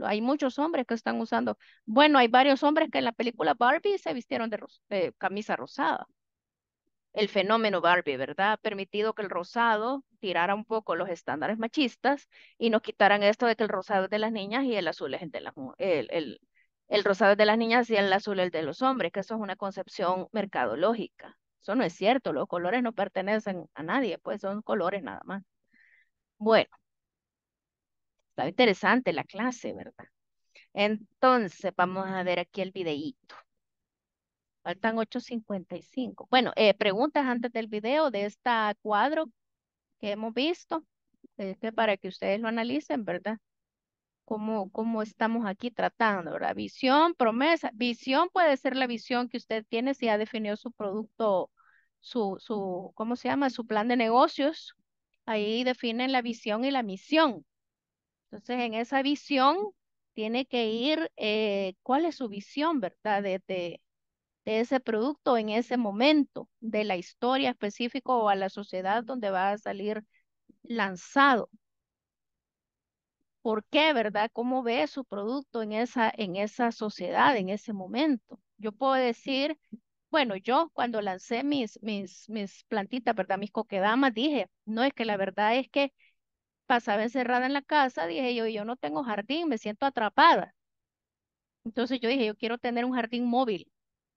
Hay muchos hombres que están usando. Bueno, hay varios hombres que en la película Barbie se vistieron de, camisa rosada. El fenómeno Barbie, ¿verdad? Ha permitido que el rosado tirara un poco los estándares machistas y nos quitaran esto de que el rosado es de las niñas y el azul es el de las el, el, el rosado es de las niñas y el azul es el de los hombres, que eso es una concepción mercadológica. Eso no es cierto, los colores no pertenecen a nadie, pues son colores nada más. Bueno, Está interesante la clase, ¿verdad? Entonces, vamos a ver aquí el videíto. Faltan 8.55. Bueno, eh, preguntas antes del video de este cuadro que hemos visto. Eh, para que ustedes lo analicen, ¿verdad? Cómo, estamos aquí tratando, ¿verdad? Visión, promesa. Visión puede ser la visión que usted tiene si ha definido su producto, su, su ¿cómo se llama? Su plan de negocios. Ahí definen la visión y la misión. Entonces, en esa visión tiene que ir eh, cuál es su visión, ¿verdad? De, de, ese producto en ese momento, de la historia específica o a la sociedad donde va a salir lanzado. ¿Por qué, verdad? ¿Cómo ve su producto en esa, en esa sociedad, en ese momento? Yo puedo decir, bueno, yo cuando lancé mis, mis, mis plantitas, ¿verdad? Mis coquedamas, dije, no, es que la verdad es que pasaba encerrada en la casa, dije yo, yo no tengo jardín, me siento atrapada. Entonces yo dije, yo quiero tener un jardín móvil,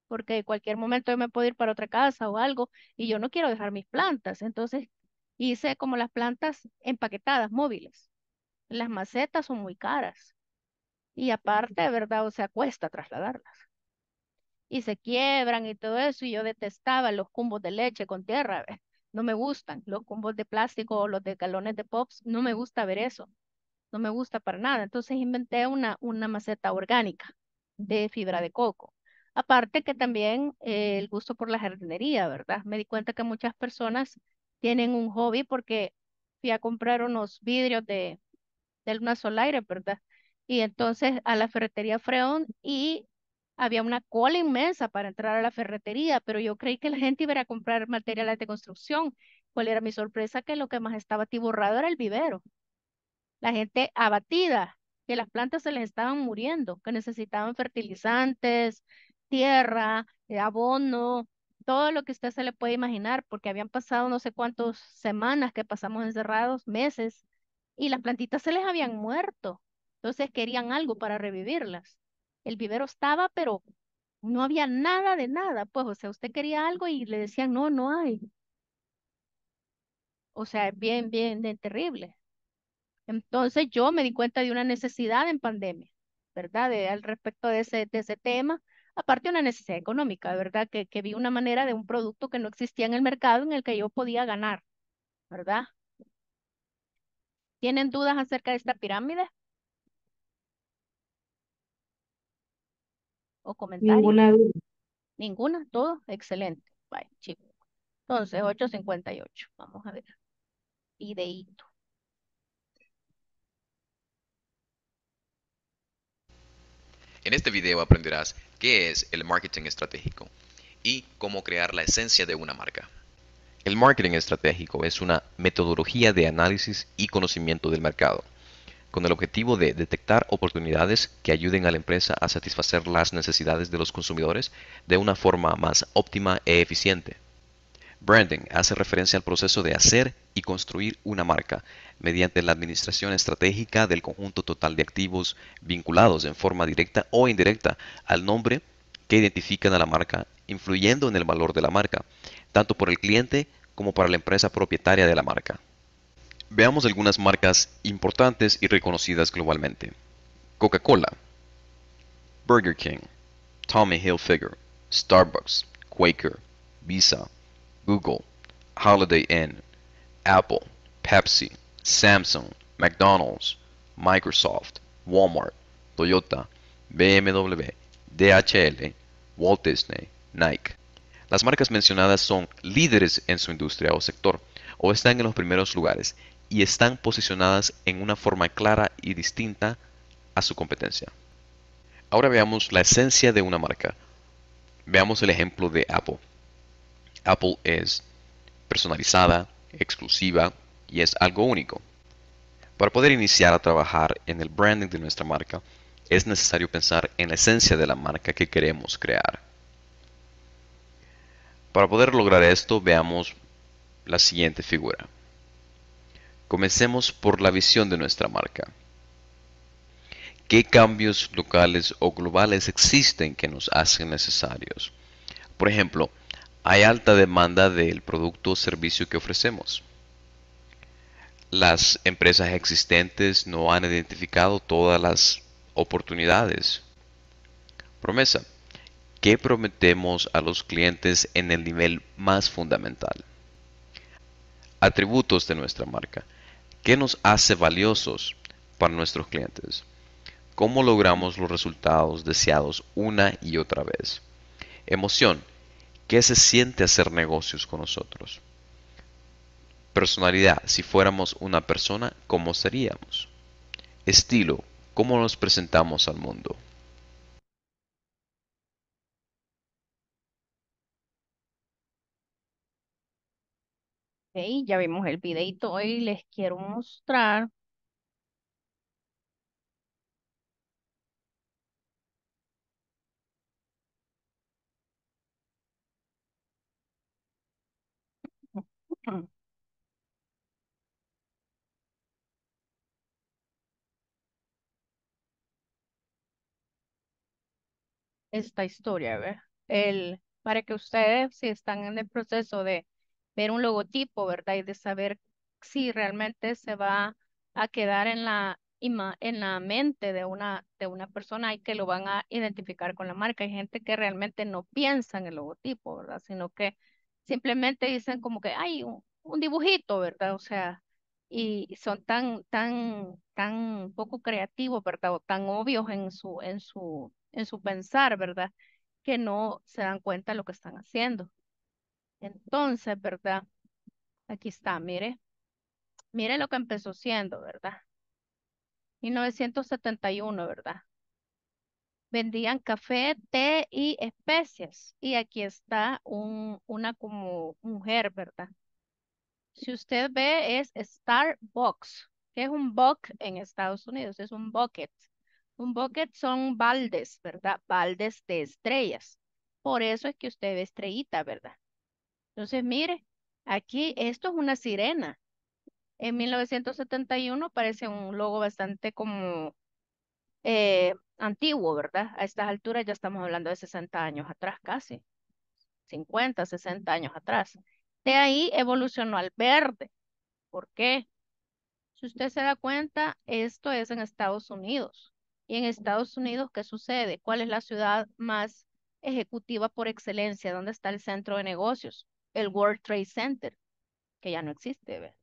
porque en cualquier momento yo me puedo ir para otra casa o algo, y yo no quiero dejar mis plantas. Entonces hice como las plantas empaquetadas, móviles. Las macetas son muy caras. Y aparte, ¿verdad? O sea, cuesta trasladarlas. Y se quiebran y todo eso, y yo detestaba los cumbos de leche con tierra. No me gustan los combos de plástico o los de galones de pops, no me gusta ver eso, no me gusta para nada. Entonces inventé una, una maceta orgánica de fibra de coco. Aparte que también eh, el gusto por la jardinería, ¿verdad? Me di cuenta que muchas personas tienen un hobby porque fui a comprar unos vidrios de, de luna solaire, ¿verdad? Y entonces a la ferretería Freón y había una cola inmensa para entrar a la ferretería, pero yo creí que la gente iba a comprar materiales de construcción. ¿Cuál era mi sorpresa? Que lo que más estaba atiborrado era el vivero. La gente abatida, que las plantas se les estaban muriendo, que necesitaban fertilizantes, tierra, eh, abono, todo lo que usted se le puede imaginar, porque habían pasado no sé cuántas semanas que pasamos encerrados, meses, y las plantitas se les habían muerto. Entonces querían algo para revivirlas el vivero estaba, pero no había nada de nada, pues, o sea, usted quería algo y le decían, no, no hay. O sea, bien, bien, bien terrible. Entonces yo me di cuenta de una necesidad en pandemia, ¿verdad? al respecto de ese, de ese tema, aparte una necesidad económica, ¿verdad? Que, que vi una manera de un producto que no existía en el mercado en el que yo podía ganar, ¿verdad? ¿Tienen dudas acerca de esta pirámide? o Ninguna duda. Ninguna, todo, excelente. bye chicos. Entonces, 8.58. Vamos a ver. Ideito. En este video aprenderás qué es el marketing estratégico y cómo crear la esencia de una marca. El marketing estratégico es una metodología de análisis y conocimiento del mercado con el objetivo de detectar oportunidades que ayuden a la empresa a satisfacer las necesidades de los consumidores de una forma más óptima e eficiente. Branding hace referencia al proceso de hacer y construir una marca mediante la administración estratégica del conjunto total de activos vinculados en forma directa o indirecta al nombre que identifican a la marca, influyendo en el valor de la marca, tanto por el cliente como para la empresa propietaria de la marca. Veamos algunas marcas importantes y reconocidas globalmente. Coca-Cola, Burger King, Tommy Hilfiger, Starbucks, Quaker, Visa, Google, Holiday Inn, Apple, Pepsi, Samsung, McDonald's, Microsoft, Walmart, Toyota, BMW, DHL, Walt Disney, Nike. Las marcas mencionadas son líderes en su industria o sector o están en los primeros lugares y están posicionadas en una forma clara y distinta a su competencia. Ahora veamos la esencia de una marca. Veamos el ejemplo de Apple. Apple es personalizada, exclusiva y es algo único. Para poder iniciar a trabajar en el branding de nuestra marca, es necesario pensar en la esencia de la marca que queremos crear. Para poder lograr esto, veamos la siguiente figura. Comencemos por la visión de nuestra marca. ¿Qué cambios locales o globales existen que nos hacen necesarios? Por ejemplo, hay alta demanda del producto o servicio que ofrecemos. Las empresas existentes no han identificado todas las oportunidades. Promesa. ¿Qué prometemos a los clientes en el nivel más fundamental? Atributos de nuestra marca. ¿Qué nos hace valiosos para nuestros clientes? ¿Cómo logramos los resultados deseados una y otra vez? Emoción. ¿Qué se siente hacer negocios con nosotros? Personalidad. Si fuéramos una persona, ¿cómo seríamos? Estilo. ¿Cómo nos presentamos al mundo? ya vimos el videito. y les quiero mostrar mm. esta historia, ¿ver? El, para que ustedes, si están en el proceso de ver un logotipo, ¿verdad? Y de saber si realmente se va a quedar en la, en la mente de una, de una persona y que lo van a identificar con la marca. Hay gente que realmente no piensa en el logotipo, ¿verdad? Sino que simplemente dicen como que hay un, dibujito, ¿verdad? O sea, y son tan, tan, tan poco creativos, ¿verdad? O tan obvios en su, en su, en su pensar, ¿verdad? Que no se dan cuenta de lo que están haciendo. Entonces, ¿verdad? Aquí está, mire. Mire lo que empezó siendo, ¿verdad? 1971, ¿verdad? Vendían café, té y especias. Y aquí está una como mujer, ¿verdad? Si usted ve, es Starbucks, que es un buck en Estados Unidos, es un bucket. Un bucket son baldes, ¿verdad? Baldes de estrellas. Por eso es que usted ve estrellita, ¿verdad? Entonces, mire, aquí esto es una sirena. En 1971 parece un logo bastante como eh, antiguo, ¿verdad? A estas alturas ya estamos hablando de 60 años atrás casi, 50, 60 años atrás. De ahí evolucionó al verde. ¿Por qué? Si usted se da cuenta, esto es en Estados Unidos. Y en Estados Unidos, ¿qué sucede? ¿Cuál es la ciudad más ejecutiva por excelencia? ¿Dónde está el centro de negocios? el World Trade Center, que ya no existe, ¿verdad?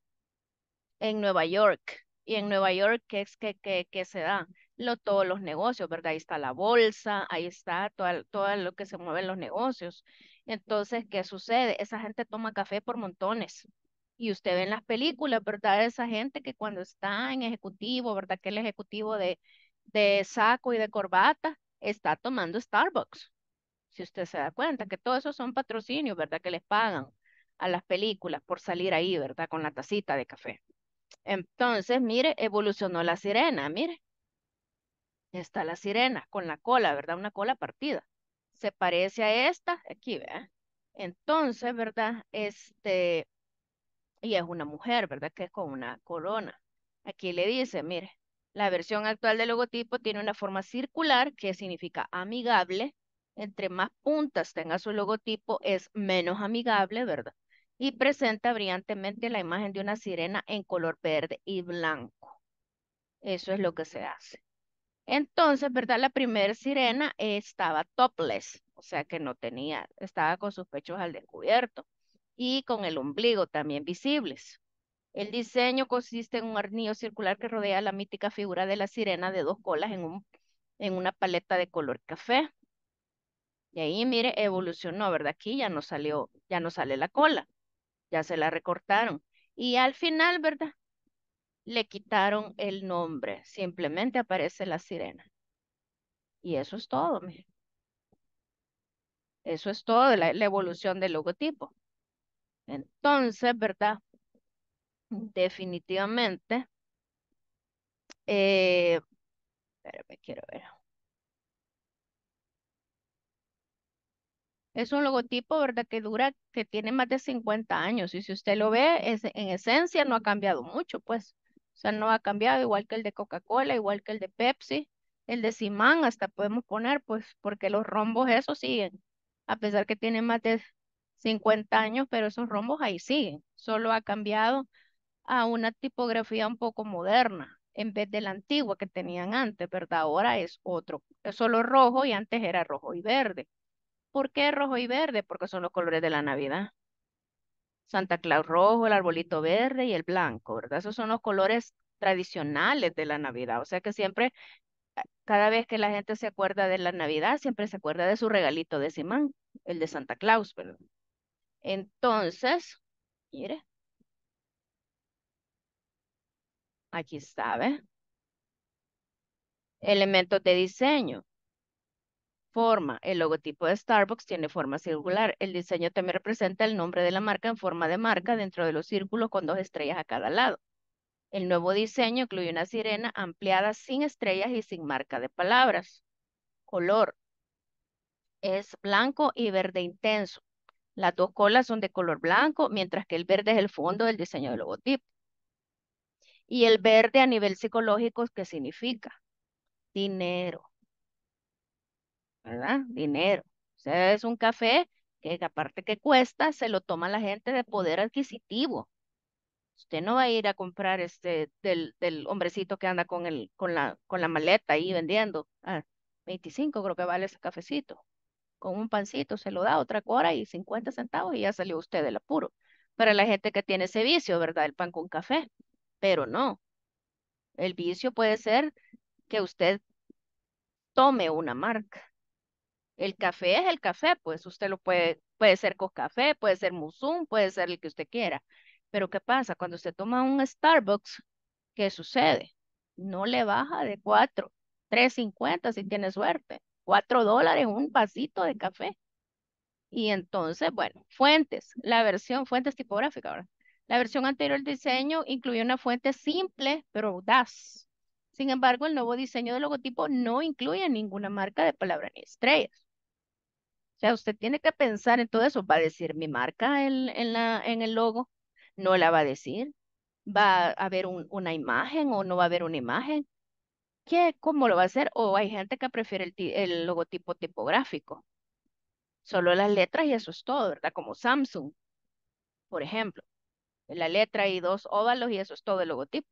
en Nueva York. Y en Nueva York, ¿qué es que, que, se da? Lo, todos los negocios, ¿verdad? Ahí está la bolsa, ahí está todo, todo lo que se mueve en los negocios. Entonces, ¿qué sucede? Esa gente toma café por montones. Y usted ve en las películas, ¿verdad? Esa gente que cuando está en ejecutivo, ¿verdad? Que el ejecutivo de, de saco y de corbata está tomando Starbucks si usted se da cuenta, que todo eso son patrocinios, ¿verdad? Que les pagan a las películas por salir ahí, ¿verdad? Con la tacita de café. Entonces, mire, evolucionó la sirena, mire. Está la sirena con la cola, ¿verdad? Una cola partida. Se parece a esta, aquí, ¿verdad? Entonces, ¿verdad? Este, y es una mujer, ¿verdad? Que es con una corona. Aquí le dice, mire, la versión actual del logotipo tiene una forma circular que significa amigable, entre más puntas tenga su logotipo, es menos amigable, ¿verdad? Y presenta brillantemente la imagen de una sirena en color verde y blanco. Eso es lo que se hace. Entonces, ¿verdad? La primera sirena estaba topless, o sea que no tenía, estaba con sus pechos al descubierto y con el ombligo también visibles. El diseño consiste en un arnillo circular que rodea la mítica figura de la sirena de dos colas en, en una paleta de color café. Y ahí, mire, evolucionó, ¿verdad? Aquí ya no salió, ya no sale la cola, ya se la recortaron. Y al final, ¿verdad? Le quitaron el nombre, simplemente aparece la sirena. Y eso es todo, mire. Eso es todo, la, la evolución del logotipo. Entonces, ¿verdad? Definitivamente, eh, espérame, quiero ver. Es un logotipo, ¿verdad? Que dura, que tiene más de 50 años. Y si usted lo ve, en esencia no ha cambiado mucho, pues. O sea, no ha cambiado, igual que el de Coca-Cola, igual que el de Pepsi, el de Simán, hasta podemos poner, pues, porque los rombos esos siguen. A pesar que tienen más de 50 años, pero esos rombos ahí siguen. Solo ha cambiado a una tipografía un poco moderna, en vez de la antigua que tenían antes, ¿verdad? Ahora es otro, es solo rojo y antes era rojo y verde. ¿Por qué rojo y verde? Porque son los colores de la Navidad. Santa Claus rojo, el arbolito verde y el blanco, ¿verdad? Esos son los colores tradicionales de la Navidad. O sea que siempre, eh, cada vez que la gente se acuerda de la Navidad, siempre se acuerda de su regalito de Simán, el de Santa Claus, ¿verdad? Entonces, mire. Aquí está, ¿ves? Elementos de diseño forma. El logotipo de Starbucks tiene forma circular. El diseño también representa el nombre de la marca en forma de marca dentro de los círculos con dos estrellas a cada lado. El nuevo diseño incluye una sirena ampliada sin estrellas y sin marca de palabras. Color. Es blanco y verde intenso. Las dos colas son de color blanco, mientras que el verde es el fondo del diseño del logotipo. Y el verde a nivel psicológico, ¿qué significa? Dinero ¿verdad? Dinero. O sea, es un café que aparte que cuesta, se lo toma la gente de poder adquisitivo. Usted no va a ir a comprar este del, del hombrecito que anda con el, con la, con la maleta ahí vendiendo. Ah, 25 creo que vale ese cafecito. Con un pancito se lo da otra cora y 50 centavos y ya salió usted del apuro. Para la gente que tiene ese vicio, ¿verdad? El pan con café. Pero no. El vicio puede ser que usted tome una marca el café es el café, pues usted lo puede, puede ser café, puede ser musum, puede ser el que usted quiera. Pero ¿qué pasa? Cuando usted toma un Starbucks, ¿qué sucede? No le baja de tres cincuenta si tiene suerte, Cuatro dólares un vasito de café. Y entonces, bueno, fuentes, la versión, fuentes tipográficas ahora. La versión anterior del diseño incluía una fuente simple, pero audaz. Sin embargo, el nuevo diseño del logotipo no incluye ninguna marca de palabra ni estrellas sea, usted tiene que pensar en todo eso. ¿Va a decir mi marca en, la, en el logo? No la va a decir. ¿Va a haber una imagen o no va a haber una imagen? ¿Qué, ¿Cómo lo va a hacer? O hay gente que prefiere el, el logotipo tipográfico. Solo las letras y eso es todo, ¿verdad? Como Samsung, por ejemplo. La letra y dos óvalos y eso es todo el logotipo.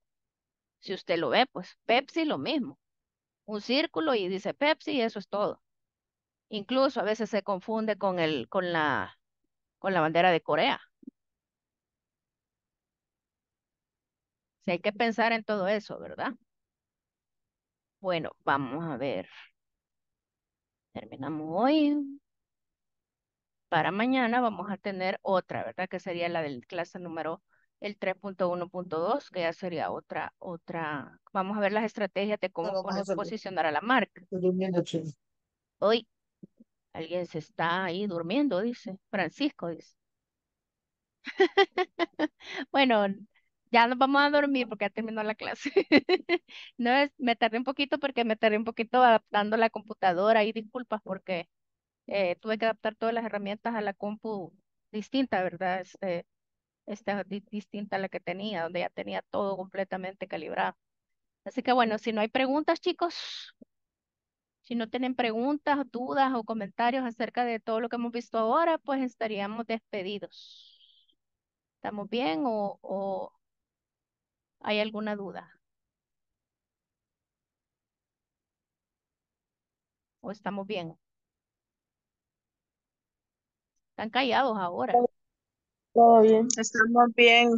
Si usted lo ve, pues Pepsi lo mismo. Un círculo y dice Pepsi y eso es todo. Incluso a veces se confunde con, el, con, la, con la bandera de Corea. Si hay que pensar en todo eso, ¿verdad? Bueno, vamos a ver. Terminamos hoy. Para mañana vamos a tener otra, ¿verdad? Que sería la del clase número el 3.1.2, que ya sería otra, otra. Vamos a ver las estrategias de cómo posicionar a la marca. Hoy. Alguien se está ahí durmiendo, dice. Francisco dice. bueno, ya nos vamos a dormir porque ya terminó la clase. no es, me tardé un poquito porque me tardé un poquito adaptando la computadora y disculpas porque eh, tuve que adaptar todas las herramientas a la compu distinta, ¿verdad? Este, esta distinta a la que tenía, donde ya tenía todo completamente calibrado. Así que bueno, si no hay preguntas, chicos, si no tienen preguntas, dudas o comentarios acerca de todo lo que hemos visto ahora, pues estaríamos despedidos. ¿Estamos bien o, hay alguna duda? ¿O estamos bien? Están callados ahora. Todo bien. Estamos bien.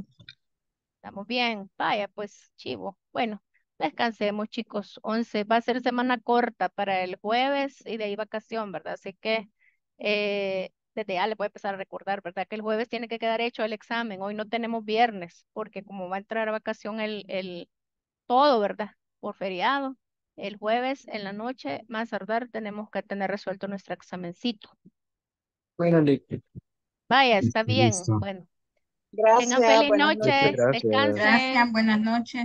Estamos bien. Vaya, pues chivo. Bueno. Descansemos, chicos. once, Va a ser semana corta para el jueves y de ahí vacación, ¿verdad? Así que desde eh, ya ah, le voy a empezar a recordar, ¿verdad? Que el jueves tiene que quedar hecho el examen. Hoy no tenemos viernes, porque como va a entrar a vacación el, el todo, ¿verdad? Por feriado. El jueves en la noche, más tardar, tenemos que tener resuelto nuestro examencito. Bueno, Vaya, está bien. Bueno. Gracias. Buenas noches. Descansen. Gracias. Buenas noches.